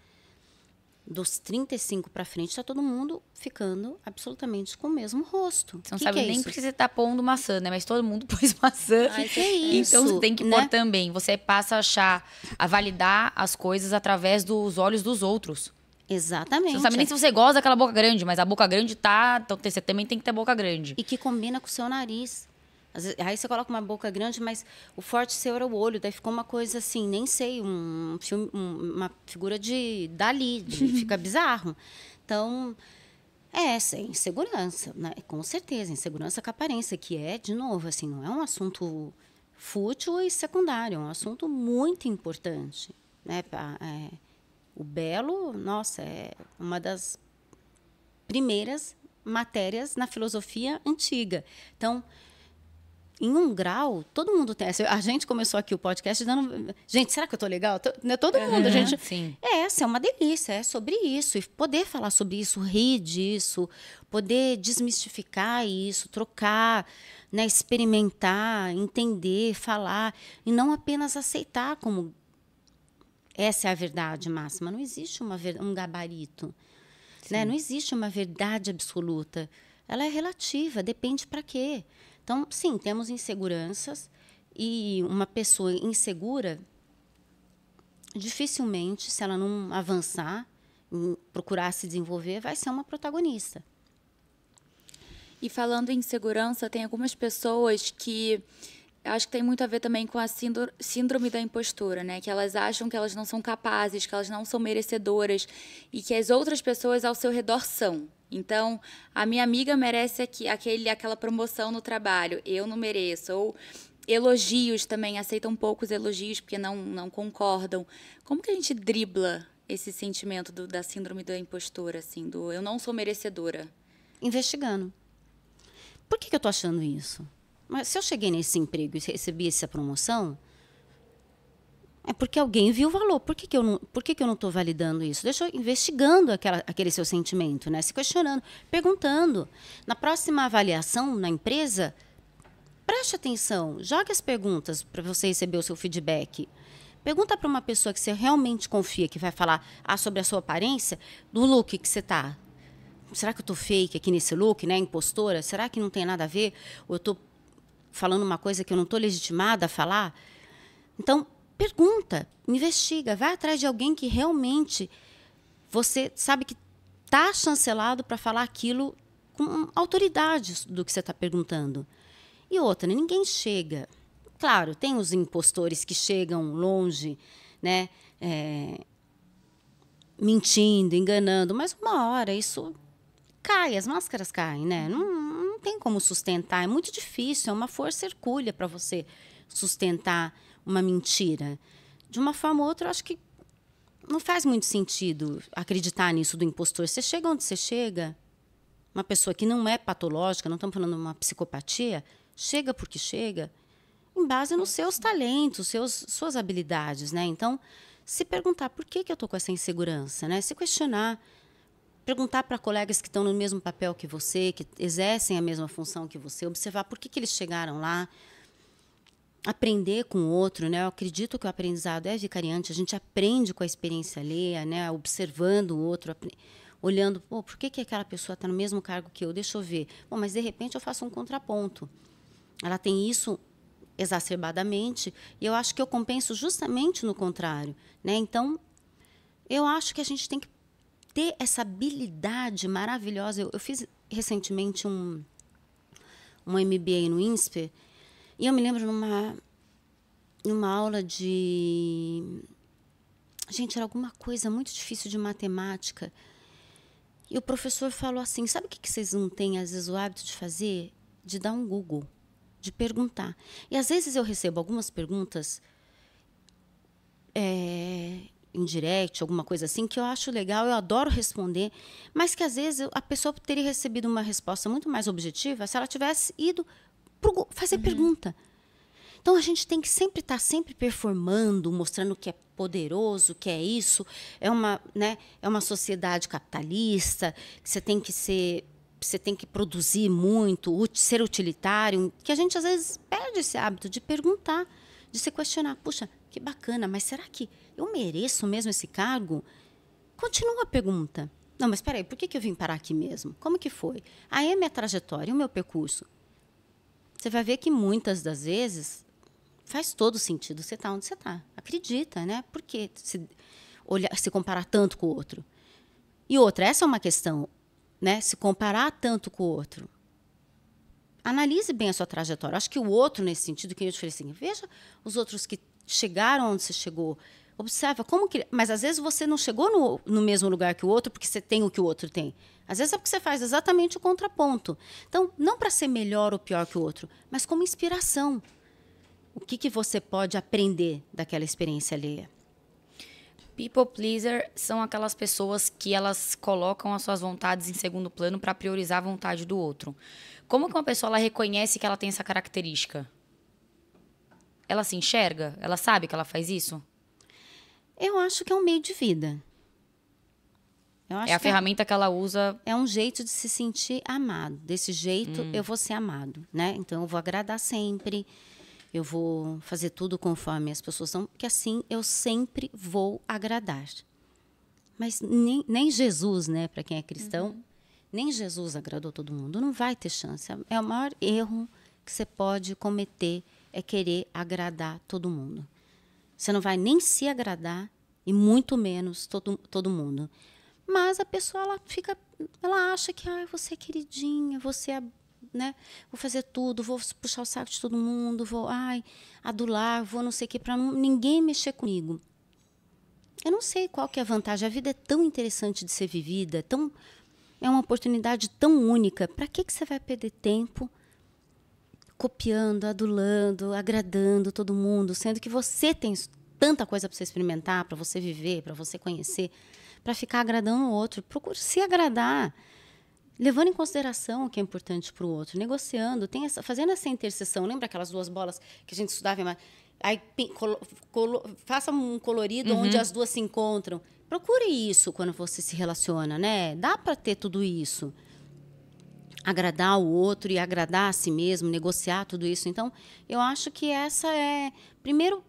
dos 35 para frente, tá todo mundo ficando absolutamente com o mesmo rosto. Você não que sabe que é nem isso? porque você tá pondo maçã, né? Mas todo mundo [LAUGHS] pôs maçã. Ai, que é isso, então você tem que né? pôr também. Você passa a achar, a validar as coisas através dos olhos dos outros. Exatamente. Você não sabe nem se você gosta daquela boca grande, mas a boca grande tá. Então você também tem que ter boca grande. E que combina com o seu nariz. Vezes, aí você coloca uma boca grande, mas o forte seu era o olho. Daí ficou uma coisa assim, nem sei, um filme, um, uma figura de Dali. De, [LAUGHS] fica bizarro. Então, é, essa é insegurança, né? com certeza. Insegurança com aparência, que é, de novo, assim, não é um assunto fútil e secundário. É um assunto muito importante. Né? É, o belo, nossa, é uma das primeiras matérias na filosofia antiga. Então, em um grau, todo mundo tem. A gente começou aqui o podcast dando. Gente, será que eu tô legal? Né, todo mundo, uhum, gente. Sim. É, essa é uma delícia, é sobre isso. E poder falar sobre isso, rir disso, poder desmistificar isso, trocar, né, experimentar, entender, falar. E não apenas aceitar como essa é a verdade máxima. Não existe uma, um gabarito. Né? Não existe uma verdade absoluta. Ela é relativa, depende para quê. Então, sim, temos inseguranças e uma pessoa insegura dificilmente, se ela não avançar, procurar se desenvolver, vai ser uma protagonista. E falando em segurança, tem algumas pessoas que acho que tem muito a ver também com a síndrome da impostura, né? Que elas acham que elas não são capazes, que elas não são merecedoras e que as outras pessoas ao seu redor são. Então, a minha amiga merece aquele, aquela promoção no trabalho, eu não mereço. Ou elogios também, aceitam poucos elogios porque não, não concordam. Como que a gente dribla esse sentimento do, da síndrome da impostura, assim, do eu não sou merecedora? Investigando. Por que, que eu tô achando isso? Mas se eu cheguei nesse emprego e recebi essa promoção, é porque alguém viu o valor. Por que, que eu não, por que, que eu não estou validando isso? Deixa eu investigando aquela, aquele seu sentimento, né? Se questionando, perguntando. Na próxima avaliação na empresa, preste atenção, jogue as perguntas para você receber o seu feedback. Pergunta para uma pessoa que você realmente confia, que vai falar ah, sobre a sua aparência, do look que você tá. Será que eu estou fake aqui nesse look, né? Impostora? Será que não tem nada a ver? Ou eu estou falando uma coisa que eu não estou legitimada a falar? Então, pergunta, investiga, vai atrás de alguém que realmente você sabe que está chancelado para falar aquilo com autoridade do que você está perguntando. E outra, né, ninguém chega. Claro, tem os impostores que chegam longe, né? É, mentindo, enganando, mas uma hora isso cai, as máscaras caem, né? Não, tem como sustentar, é muito difícil, é uma força hercúlea para você sustentar uma mentira. De uma forma ou outra, eu acho que não faz muito sentido acreditar nisso do impostor. Você chega onde você chega, uma pessoa que não é patológica, não estamos falando de uma psicopatia, chega porque chega, em base nos seus talentos, seus, suas habilidades, né? Então, se perguntar por que, que eu estou com essa insegurança, né? Se questionar perguntar para colegas que estão no mesmo papel que você, que exercem a mesma função que você, observar por que, que eles chegaram lá, aprender com o outro, né? Eu acredito que o aprendizado é vicariante, a gente aprende com a experiência alheia, né? Observando o outro, olhando, pô, por que, que aquela pessoa está no mesmo cargo que eu? Deixa eu ver. Bom, mas de repente eu faço um contraponto. Ela tem isso exacerbadamente e eu acho que eu compenso justamente no contrário, né? Então, eu acho que a gente tem que ter essa habilidade maravilhosa. Eu, eu fiz recentemente um, um MBA no INSPE e eu me lembro numa, numa aula de. Gente, era alguma coisa muito difícil de matemática. E o professor falou assim: sabe o que vocês não têm, às vezes, o hábito de fazer? De dar um Google, de perguntar. E às vezes eu recebo algumas perguntas é, em direct, alguma coisa assim, que eu acho legal, eu adoro responder, mas que às vezes a pessoa teria recebido uma resposta muito mais objetiva se ela tivesse ido pro, fazer uhum. pergunta. Então a gente tem que sempre estar tá sempre performando, mostrando que é poderoso, que é isso, é uma, né, é uma sociedade capitalista, que você tem que ser você tem que produzir muito, ser utilitário, que a gente às vezes perde esse hábito de perguntar, de se questionar. Puxa, que bacana, mas será que eu mereço mesmo esse cargo? Continua a pergunta. Não, mas espera aí, por que, que eu vim parar aqui mesmo? Como que foi? Aí é minha trajetória, o meu percurso. Você vai ver que muitas das vezes faz todo sentido você estar tá onde você está. Acredita, né? Por que se, olhar, se comparar tanto com o outro? E outra, essa é uma questão, né? Se comparar tanto com o outro. Analise bem a sua trajetória. Acho que o outro, nesse sentido, que eu te falei assim, veja os outros que chegar onde você chegou. Observa como que. Mas às vezes você não chegou no, no mesmo lugar que o outro porque você tem o que o outro tem. Às vezes é porque você faz exatamente o contraponto. Então, não para ser melhor ou pior que o outro, mas como inspiração. O que, que você pode aprender daquela experiência alheia? People pleaser são aquelas pessoas que elas colocam as suas vontades em segundo plano para priorizar a vontade do outro. Como que uma pessoa ela reconhece que ela tem essa característica? ela se enxerga? Ela sabe que ela faz isso? Eu acho que é um meio de vida. é a é ferramenta é, que ela usa. É um jeito de se sentir amado. Desse jeito hum. eu vou ser amado, né? Então eu vou agradar sempre. Eu vou fazer tudo conforme as pessoas são, porque assim eu sempre vou agradar. Mas nem, nem Jesus, né, para quem é cristão, uhum. nem Jesus agradou todo mundo. Não vai ter chance. É o maior erro que você pode cometer é querer agradar todo mundo. Você não vai nem se agradar e muito menos todo, todo mundo. Mas a pessoa ela fica, ela acha que ah, você é queridinha, você é, né, vou fazer tudo, vou puxar o saco de todo mundo, vou ai, adular, vou não sei o que para ninguém mexer comigo. Eu não sei qual que é a vantagem. A vida é tão interessante de ser vivida, tão é uma oportunidade tão única. Para que que você vai perder tempo? copiando, adulando, agradando todo mundo, sendo que você tem tanta coisa para você experimentar, para você viver, para você conhecer, para ficar agradando o outro. Procure se agradar, levando em consideração o que é importante para o outro, negociando, essa, fazendo essa interseção. Lembra aquelas duas bolas que a gente estudava? Aí, colo, colo, faça um colorido uhum. onde as duas se encontram. Procure isso quando você se relaciona, né? Dá para ter tudo isso agradar o outro e agradar a si mesmo, negociar tudo isso. Então, eu acho que essa é, primeiro,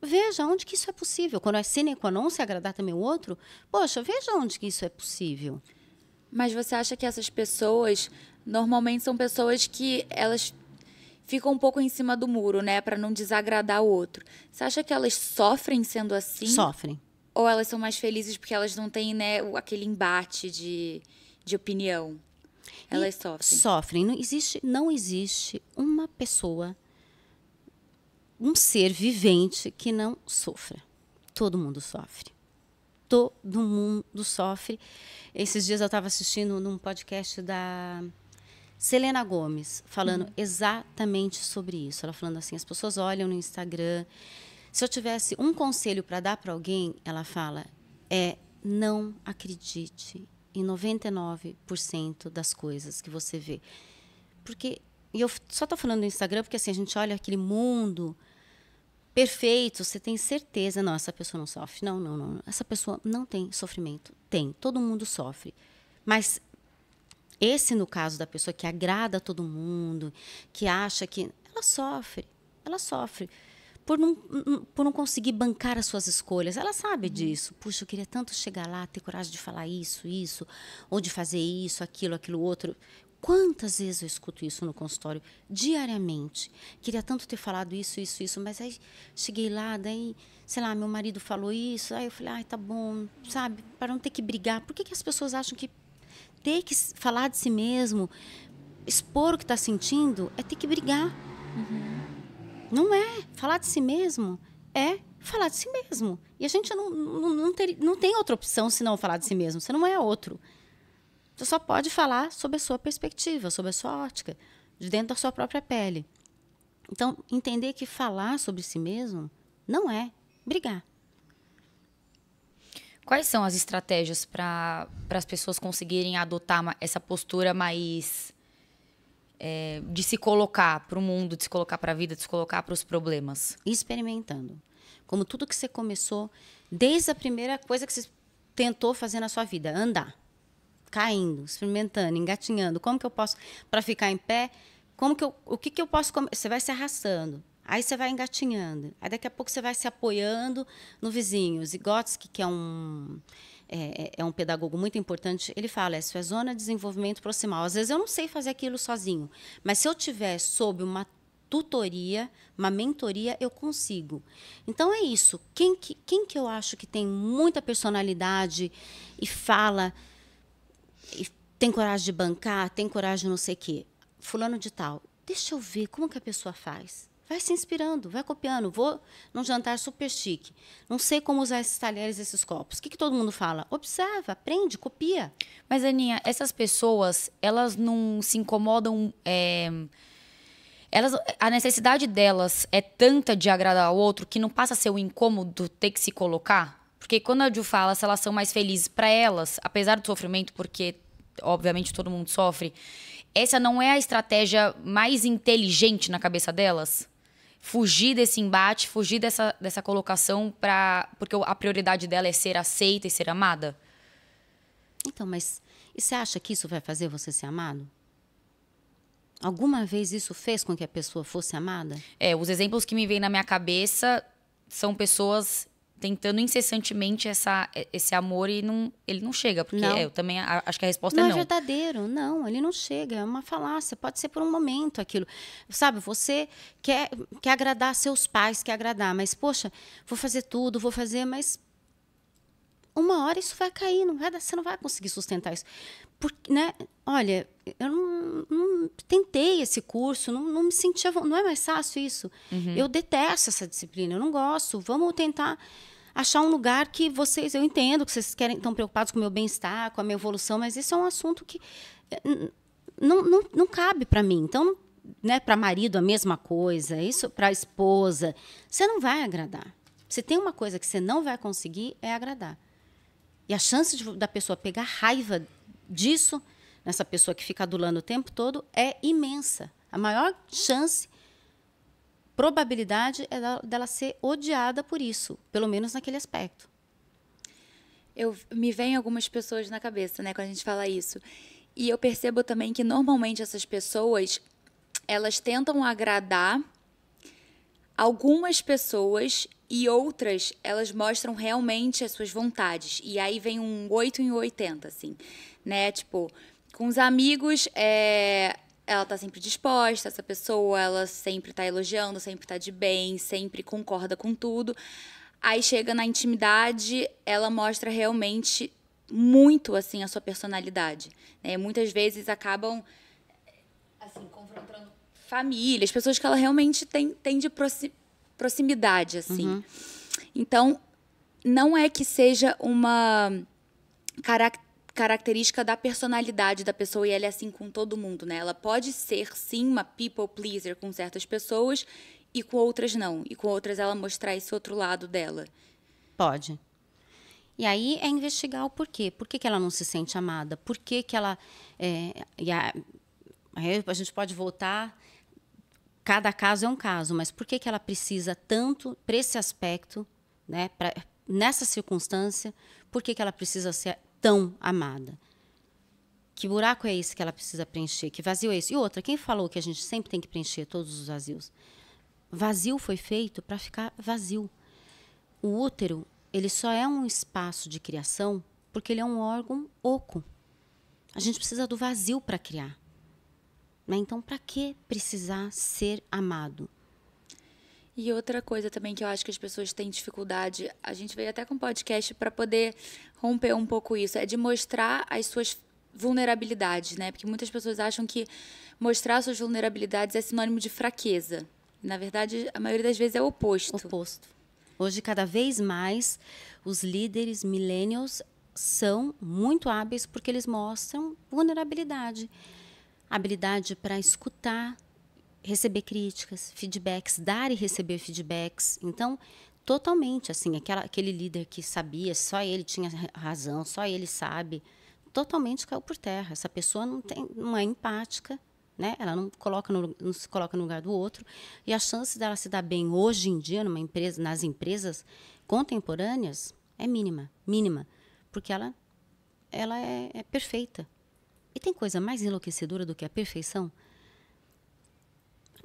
veja onde que isso é possível. Quando é sine qua non se agradar também o outro, poxa, veja onde que isso é possível. Mas você acha que essas pessoas normalmente são pessoas que elas ficam um pouco em cima do muro, né, para não desagradar o outro. Você acha que elas sofrem sendo assim? Sofrem. Ou elas são mais felizes porque elas não têm, né, aquele embate de, de opinião? Elas sofrem. Sofrem. Não existe, não existe uma pessoa, um ser vivente que não sofra. Todo mundo sofre. Todo mundo sofre. Esses dias eu estava assistindo num podcast da Selena Gomes falando uhum. exatamente sobre isso. Ela falando assim: as pessoas olham no Instagram. Se eu tivesse um conselho para dar para alguém, ela fala: é não acredite em 99% das coisas que você vê. Porque, e eu só estou falando do Instagram porque assim, a gente olha aquele mundo perfeito, você tem certeza, não, essa pessoa não sofre. Não, não, não. Essa pessoa não tem sofrimento. Tem, todo mundo sofre. Mas esse, no caso da pessoa que agrada todo mundo, que acha que. Ela sofre, ela sofre por não, hum, por não conseguir bancar as suas escolhas. Ela sabe uhum. disso. Puxa, eu queria tanto chegar lá, ter coragem de falar isso, isso, ou de fazer isso, aquilo, aquilo outro. Quantas vezes eu escuto isso no consultório diariamente? Queria tanto ter falado isso, isso, isso, mas aí cheguei lá, daí, sei lá, meu marido falou isso, aí eu falei, ai, tá bom, sabe? Para não ter que brigar. Por que, que as pessoas acham que ter que falar de si mesmo, expor o que está sentindo, é ter que brigar? Uhum. Não é. Falar de si mesmo é falar de si mesmo. E a gente não, não, não, ter, não tem outra opção senão falar de si mesmo. Você não é outro. Você só pode falar sobre a sua perspectiva, sobre a sua ótica, de dentro da sua própria pele. Então, entender que falar sobre si mesmo não é brigar. Quais são as estratégias para as pessoas conseguirem adotar essa postura mais é, de se colocar para o mundo, de se colocar para a vida, de se colocar para os problemas? Experimentando. Como tudo que você começou, desde a primeira coisa que você tentou fazer na sua vida, andar, caindo, experimentando, engatinhando, como que eu posso para ficar em pé? Como que eu, o que que eu posso comer? Você vai se arrastando, Aí você vai engatinhando. Aí daqui a pouco você vai se apoiando no vizinho. Os zigotes, que é um é, é, é, um pedagogo muito importante, ele fala, isso é zona de desenvolvimento proximal. Às vezes eu não sei fazer aquilo sozinho, mas se eu tiver sob uma tutoria, uma mentoria, eu consigo. Então é isso. Quem que, quem que eu acho que tem muita personalidade e fala, e tem coragem de bancar, tem coragem de não sei o quê? Fulano de tal. Deixa eu ver como que a pessoa faz. Vai se inspirando, vai copiando. Vou num jantar super chique. Não sei como usar esses talheres, esses copos. O que, que todo mundo fala? Observa, aprende, copia. Mas, Aninha, essas pessoas, elas não se incomodam. É... Elas, a necessidade delas é tanta de agradar ao outro que não passa a ser o um incômodo ter que se colocar? Porque quando a Ju fala se elas são mais felizes para elas, apesar do sofrimento, porque obviamente todo mundo sofre, essa não é a estratégia mais inteligente na cabeça delas? fugir desse embate, fugir dessa, dessa colocação para porque a prioridade dela é ser aceita e ser amada? Então, mas e você acha que isso vai fazer você ser amado? Alguma vez isso fez com que a pessoa fosse amada? É, os exemplos que me vêm na minha cabeça são pessoas tentando incessantemente essa, esse amor e não, ele não chega. Porque não. É, eu também acho que a resposta não é, é não. Não é verdadeiro, não. Ele não chega. É uma falácia. Pode ser por um momento aquilo. Sabe, você quer, quer agradar seus pais, quer agradar. Mas, poxa, vou fazer tudo, vou fazer, mas... Uma hora isso vai cair, não vai dar, você não vai conseguir sustentar isso. Porque, né? Olha, eu não, não tentei esse curso, não, não, me sentia. Não é mais fácil isso. Uhum. Eu detesto essa disciplina, eu não gosto. Vamos tentar achar um lugar que vocês, eu entendo que vocês querem estão preocupados com o meu bem-estar, com a minha evolução, mas isso é um assunto que eh, não, não, não cabe para mim. Então, né, para marido a mesma coisa, isso para esposa, você não vai agradar. Se tem uma coisa que você não vai conseguir é agradar. E a chance de, da pessoa pegar raiva disso, nessa pessoa que fica adulando o tempo todo, é imensa. A maior chance probabilidade é dela ser odiada por isso, pelo menos naquele aspecto. Eu me vem algumas pessoas na cabeça, né, quando a gente fala isso. E eu percebo também que normalmente essas pessoas elas tentam agradar algumas pessoas e outras elas mostram realmente as suas vontades. E aí vem um 8 em 80, assim, né? Tipo, com os amigos, é, ela tá sempre disposta, essa pessoa, ela sempre tá elogiando, sempre tá de bem, sempre concorda com tudo. Aí chega na intimidade, ela mostra realmente muito assim a sua personalidade, né? Muitas vezes acabam assim confrontando famílias, pessoas que ela realmente tem, tem de proximidade assim. Uhum. Então, não é que seja uma característica característica da personalidade da pessoa e ela é assim com todo mundo, né? Ela pode ser sim uma people pleaser com certas pessoas e com outras não, e com outras ela mostrar esse outro lado dela. Pode. E aí é investigar o porquê. Por que, que ela não se sente amada? Por que, que ela. É, a, a, gente pode voltar. Cada caso é um caso, mas por que, que ela precisa tanto para esse aspecto, né, pra, nessa circunstância? Por que, que ela precisa ser tão amada. Que buraco é esse que ela precisa preencher? Que vazio é esse? E outra, quem falou que a gente sempre tem que preencher todos os vazios? Vazio foi feito para ficar vazio. O útero, ele só é um espaço de criação porque ele é um órgão oco. A gente precisa do vazio para criar. Né? Então, para que precisar ser amado? E outra coisa também que eu acho que as pessoas têm dificuldade, a gente veio até com podcast para poder romper um pouco isso, é de mostrar as suas vulnerabilidades, né? Porque muitas pessoas acham que mostrar suas vulnerabilidades é sinônimo de fraqueza. Na verdade, a maioria das vezes é o oposto. Oposto. Hoje, cada vez mais, os líderes millennials são muito hábeis porque eles mostram vulnerabilidade. Habilidade para escutar, receber críticas, feedbacks, dar e receber feedbacks. Então, totalmente assim, aquela, aquele líder que sabia, só ele tinha razão, só ele sabe, totalmente caiu por terra. Essa pessoa não tem, uma é empática, né? Ela não coloca no, não se coloca no lugar do outro e a chance dela se dar bem hoje em dia numa empresa, nas empresas contemporâneas é mínima, mínima, porque ela ela é, é perfeita. E tem coisa mais enlouquecedora do que a perfeição?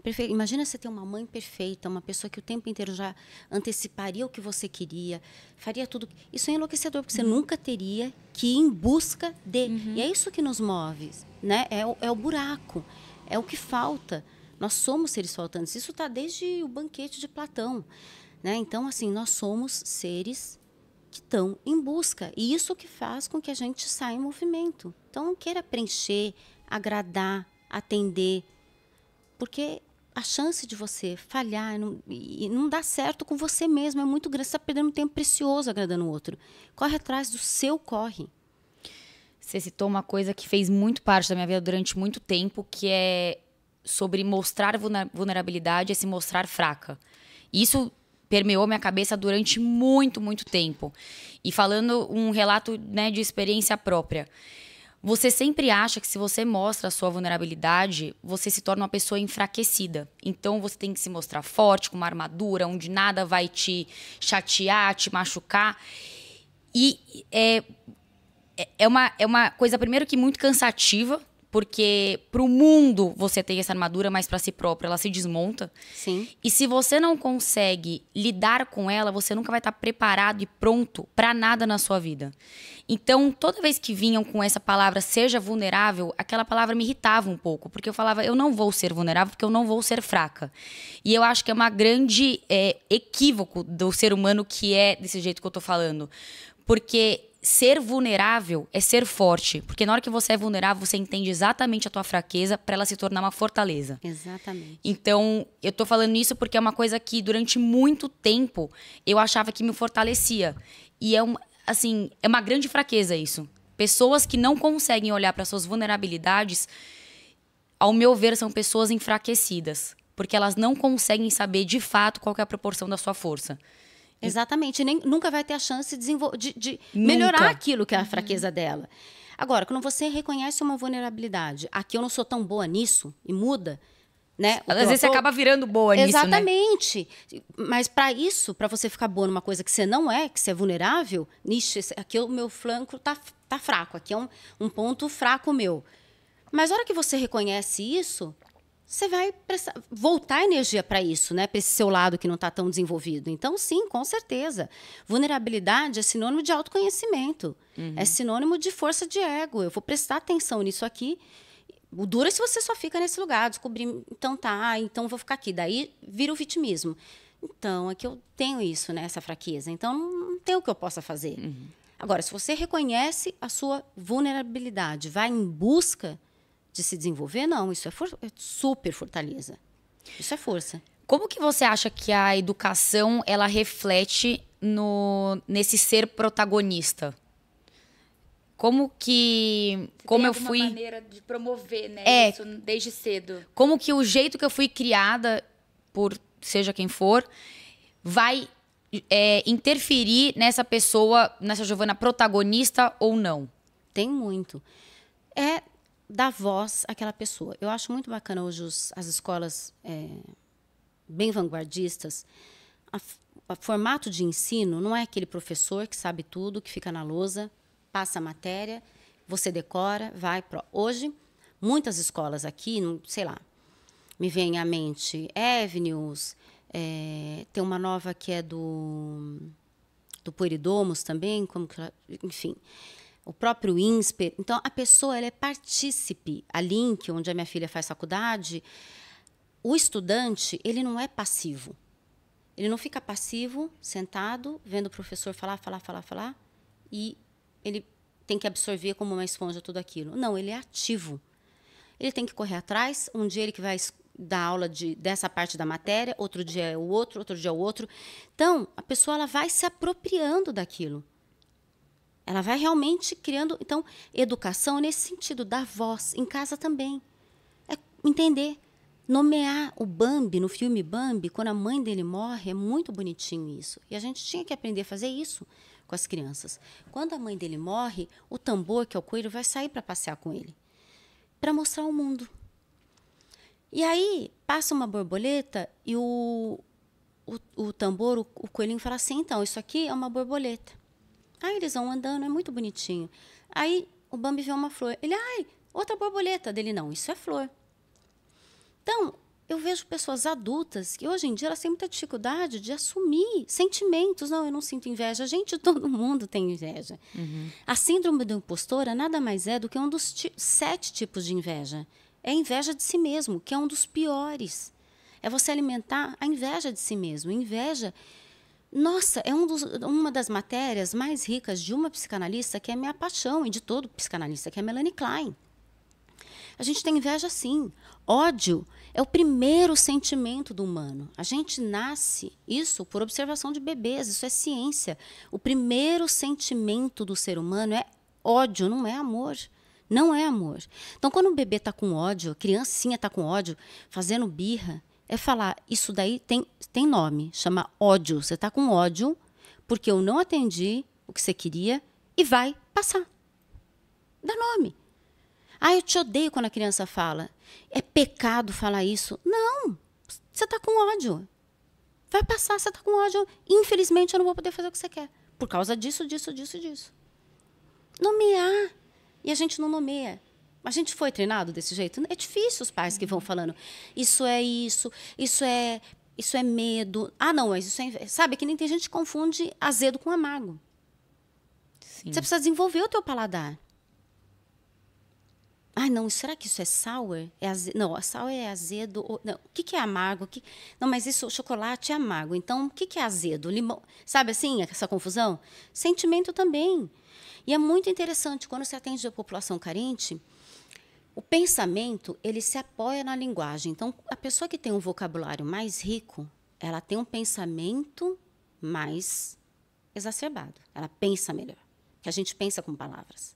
perfeita. Imagina você ter uma mãe perfeita, uma pessoa que o tempo inteiro já anteciparia o que você queria, faria tudo. Isso é enlouquecedor, porque uhum. você nunca teria que ir em busca de. Uhum. E é isso que nos move, né? É o, é o buraco, é o que falta. Nós somos seres faltantes. Isso está desde o banquete de Platão. Né? Então, assim, nós somos seres que estão em busca. E isso que faz com que a gente saia em movimento. Então, não queira preencher, agradar, atender. Porque a chance de você falhar e não, e não dar certo com você mesmo é muito grande. Você está perdendo um tempo precioso agradando o outro. Corre atrás do seu corre. Você citou uma coisa que fez muito parte da minha vida durante muito tempo, que é sobre mostrar vulnerabilidade e é se mostrar fraca. Isso permeou minha cabeça durante muito, muito tempo. E falando um relato né, de experiência própria. Você sempre acha que se você mostra a sua vulnerabilidade, você se torna uma pessoa enfraquecida. Então você tem que se mostrar forte, com uma armadura, onde nada vai te chatear, te machucar. E é, é, é uma, é uma coisa, primeiro, que muito cansativa, porque para o mundo você tem essa armadura, mas para si própria ela se desmonta. Sim. E se você não consegue lidar com ela, você nunca vai estar preparado e pronto para nada na sua vida. Então, toda vez que vinham com essa palavra seja vulnerável, aquela palavra me irritava um pouco, porque eu falava eu não vou ser vulnerável, porque eu não vou ser fraca. E eu acho que é uma grande é, equívoco do ser humano que é desse jeito que eu tô falando. Porque ser vulnerável é ser forte, porque na hora que você é vulnerável, você entende exatamente a tua fraqueza para ela se tornar uma fortaleza. Exatamente. Então, eu tô falando isso porque é uma coisa que durante muito tempo eu achava que me fortalecia. E é um, assim, é uma grande fraqueza isso. Pessoas que não conseguem olhar para suas vulnerabilidades, ao meu ver, são pessoas enfraquecidas, porque elas não conseguem saber de fato qual é a proporção da sua força. Exatamente. Nem, nunca vai ter a chance de, de, de melhorar aquilo que é a uhum. fraqueza dela. Agora, quando você reconhece uma vulnerabilidade, aqui eu não sou tão boa nisso e muda, né? Às vezes você acaba virando boa né? Exatamente. nisso, Exatamente. Né? Mas para isso, para você ficar boa numa coisa que você não é, que você é vulnerável, nixe, aqui é o meu flanco tá, tá fraco, aqui é um, um ponto fraco meu. Mas a hora que você reconhece isso, você vai prestar, voltar energia para isso, né? Para esse seu lado que não está tão desenvolvido. Então, sim, com certeza. Vulnerabilidade é sinônimo de autoconhecimento. É uhum. É sinônimo de força de ego. Eu vou prestar atenção nisso aqui. O duro é se você só fica nesse lugar, descobrir, então tá, então vou ficar aqui. Daí vira o vitimismo. Então, é que eu tenho isso, né? Essa fraqueza. Então, não tem o que eu possa fazer. Uhum. Agora, se você reconhece a sua vulnerabilidade, vai em busca de se desenvolver, não. Isso é, é super fortaleza. Isso é força. Como que você acha que a educação ela reflete no nesse ser protagonista? Como que Você como eu fui maneira de promover, né, é, isso desde cedo. Como que o jeito que eu fui criada por seja quem for vai é, interferir nessa pessoa, nessa Giovana protagonista ou não? Tem muito. É dar voz àquela pessoa. Eu acho muito bacana hoje os, as escolas é, bem vanguardistas. o formato de ensino não é aquele professor que sabe tudo, que fica na lousa, passa a matéria, você decora, vai pro. Hoje, muitas escolas aqui, sei lá, me vem à mente Avenues, é, tem uma nova que é do do Pueridomos também, como que enfim o próprio INSPER. Então, a pessoa ela é partícipe. A Link, onde a minha filha faz faculdade, o estudante ele não é passivo. Ele não fica passivo, sentado, vendo o professor falar, falar, falar, falar, e ele tem que absorver como uma esponja tudo aquilo. Não, ele é ativo. Ele tem que correr atrás. Um dia ele que vai dar aula de, dessa parte da matéria, outro dia é o outro, outro dia é o outro. Então, a pessoa ela vai se apropriando daquilo. Ela vai realmente criando, então, educação nesse sentido, dar voz, em casa também. É entender, nomear o Bambi, no filme Bambi, quando a mãe dele morre, é muito bonitinho isso. E a gente tinha que aprender a fazer isso com as crianças. Quando a mãe dele morre, o tambor, que é o coelho, vai sair para passear com ele, para mostrar o mundo. E aí passa uma borboleta e o, o, o tambor, o, o coelhinho, fala assim: então, isso aqui é uma borboleta. Aí eles vão andando, é muito bonitinho. Aí o Bambi vê uma flor. Ele, ai, outra borboleta. Dele, não, isso é flor. Então, eu vejo pessoas adultas que hoje em dia elas têm muita dificuldade de assumir sentimentos. Não, eu não sinto inveja. Gente, [LAUGHS] todo mundo tem inveja. Uhum. A síndrome do impostora nada mais é do que um dos sete tipos de inveja. É a inveja de si mesmo, que é um dos piores. É você alimentar a inveja de si mesmo. Inveja nossa, é um dos, uma das matérias mais ricas de uma psicanalista que é minha paixão e de todo psicanalista, que é Melanie Klein. A gente tem inveja sim. Ódio é o primeiro sentimento do humano. A gente nasce, isso por observação de bebês, isso é ciência. O primeiro sentimento do ser humano é ódio, não é amor. Não é amor. Então, quando o bebê está com ódio, a criancinha está com ódio, fazendo birra, é falar, isso daí tem, tem nome, chama ódio. Você está com ódio porque eu não atendi o que você queria e vai passar. Dá nome. Ah, eu te odeio quando a criança fala. É pecado falar isso. Não, você está com ódio. Vai passar, você está com ódio. Infelizmente, eu não vou poder fazer o que você quer. Por causa disso, disso, disso, disso. Nomear. E a gente não nomeia. A gente foi treinado desse jeito? É difícil os pais que vão falando. Isso é isso, isso é isso é medo. Ah, não, mas isso é. Sabe, que nem tem gente que confunde azedo com amargo. Sim. Você precisa desenvolver o teu paladar. Ah, não, será que isso é sour? É azedo? Não, sour é azedo. Não, o que, que é amargo? que... Não, mas isso, chocolate é amargo. Então, o que, que é azedo? Limão. Sabe assim, essa confusão? Sentimento também. E é muito interessante, quando você atende a população carente, o pensamento, ele se apoia na linguagem. Então, a pessoa que tem um vocabulário mais rico, ela tem um pensamento mais exacerbado. Ela pensa melhor, que a gente pensa com palavras.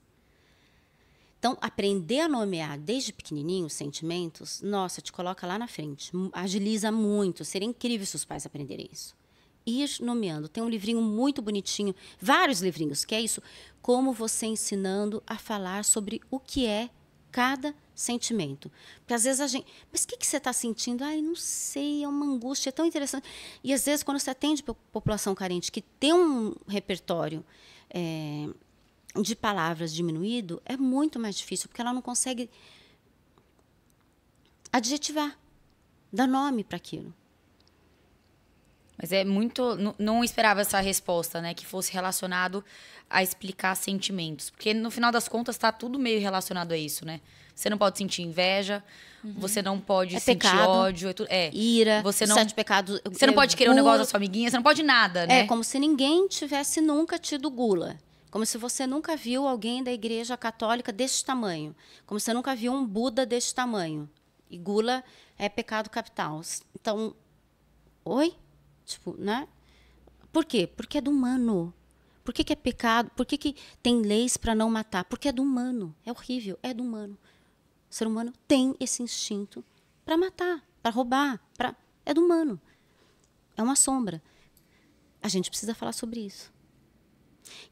Então, aprender a nomear desde pequenininho os sentimentos, nossa, te coloca lá na frente, agiliza muito. Seria incrível se os pais aprenderem isso. Ir nomeando. Tem um livrinho muito bonitinho, vários livrinhos, que é isso. Como você ensinando a falar sobre o que é cada sentimento. Porque às vezes a gente. Mas o que, que você está sentindo? Ai, não sei, é uma angústia, é tão interessante. E às vezes, quando você atende população carente que tem um repertório é, de palavras diminuído, é muito mais difícil, porque ela não consegue adjetivar, dar nome para aquilo. Mas é muito. Não, esperava essa resposta, né? Que fosse relacionado a explicar sentimentos. Porque no final das contas tá tudo meio relacionado a isso, né? Você não pode sentir inveja, uhum. você não pode é sentir pecado, ódio, é, é ira, você não sete Você não pode querer gula, um negócio da sua amiguinha, você não pode nada, é, né? É como se ninguém tivesse nunca tido gula. Como se você nunca viu alguém da igreja católica desse tamanho. Como se você nunca viu um Buda desse tamanho. E gula é pecado capital. Então, oi? Tipo, né? Por quê? Porque é do humano. Por que, que é pecado? Por que, que tem leis para não matar? Porque é do humano. É horrível, é do humano. O ser humano tem esse instinto para matar, para roubar, é do humano. É uma sombra. A gente precisa falar sobre isso.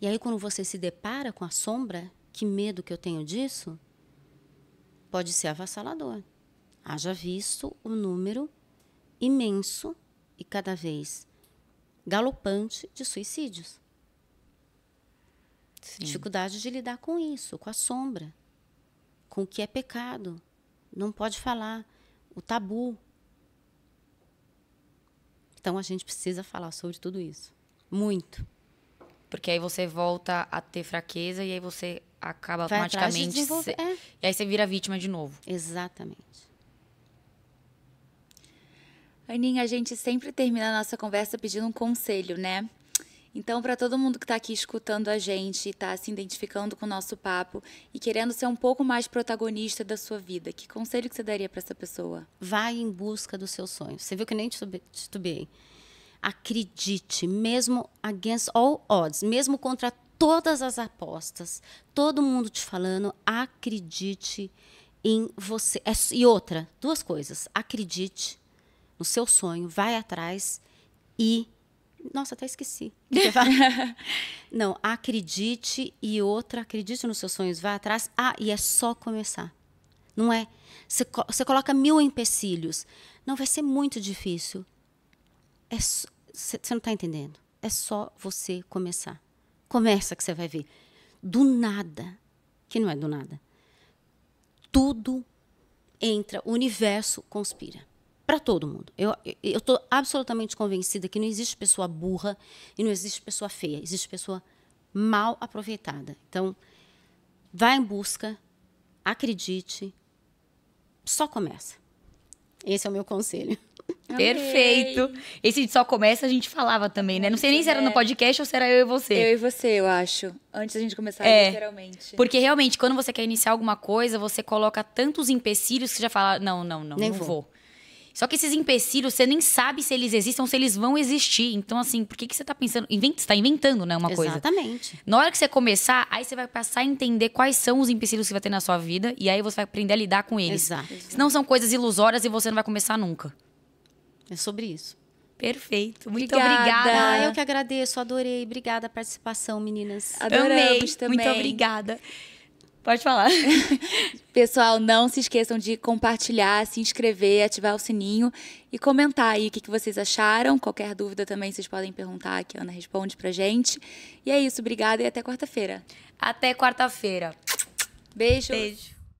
E aí quando você se depara com a sombra, que medo que eu tenho disso, pode ser avassalador. Haja visto o número imenso e cada vez galopante de suicídios. Sim. Dificuldade de lidar com isso, com a sombra, com o que é pecado. Não pode falar, o tabu. Então a gente precisa falar sobre tudo isso. Muito. Porque aí você volta a ter fraqueza e aí você acaba Vai automaticamente. De se... é. E aí você vira vítima de novo. Exatamente. Aninha, a gente sempre termina a nossa conversa pedindo um conselho, né? Então, para todo mundo que está aqui escutando a gente, está se identificando com o nosso papo e querendo ser um pouco mais protagonista da sua vida, que conselho que você daria para essa pessoa? Vai em busca dos seus sonhos. Você viu que nem titubeei. Acredite, mesmo against all odds, mesmo contra todas as apostas, todo mundo te falando, acredite em você. É e outra, duas coisas. Acredite no seu sonho, vai atrás e. Nossa, até esqueci. [LAUGHS] Não, acredite e outra, acredite nos seus sonhos, vai atrás. Ah, e é só começar. Não é? Você, coloca mil empecilhos. Não, vai ser muito difícil. É, você não está entendendo. É só você começar. Começa que você vai ver. Do nada, que não é do nada, tudo entra, o universo conspira para todo mundo. Eu estou absolutamente convencida que não existe pessoa burra e não existe pessoa feia, existe pessoa mal aproveitada. Então, vá em busca, acredite, só começa. Esse é o meu conselho. [LAUGHS] Perfeito. Esse de só começa a gente falava também, né? Não sei nem se era no é. podcast ou se era eu e você. Eu e você, eu acho. Antes da gente começar, é, literalmente. Porque realmente, quando você quer iniciar alguma coisa, você coloca tantos empecilhos que você já fala: não, não, não, nem não vou. vou. Só que esses empecilhos, você nem sabe se eles existem ou se eles vão existir. Então, assim, por que, que você está pensando? Inventa, você tá inventando, né? Uma Exatamente. coisa. Exatamente. Na hora que você começar, aí você vai passar a entender quais são os empecilhos que vai ter na sua vida. E aí você vai aprender a lidar com eles. Exato. Senão são coisas ilusórias e você não vai começar nunca. É sobre isso. Perfeito. Muito obrigada. obrigada. Ah, eu que agradeço, adorei. Obrigada a participação, meninas. Adoramos Amei. também. Muito obrigada. Pode falar. [LAUGHS] Pessoal, não se esqueçam de compartilhar, se inscrever, ativar o sininho e comentar aí o que, que vocês acharam. Qualquer dúvida também vocês podem perguntar, que a Ana responde pra gente. E é isso, obrigada e até quarta-feira. Até quarta-feira. Beijo. Beijo.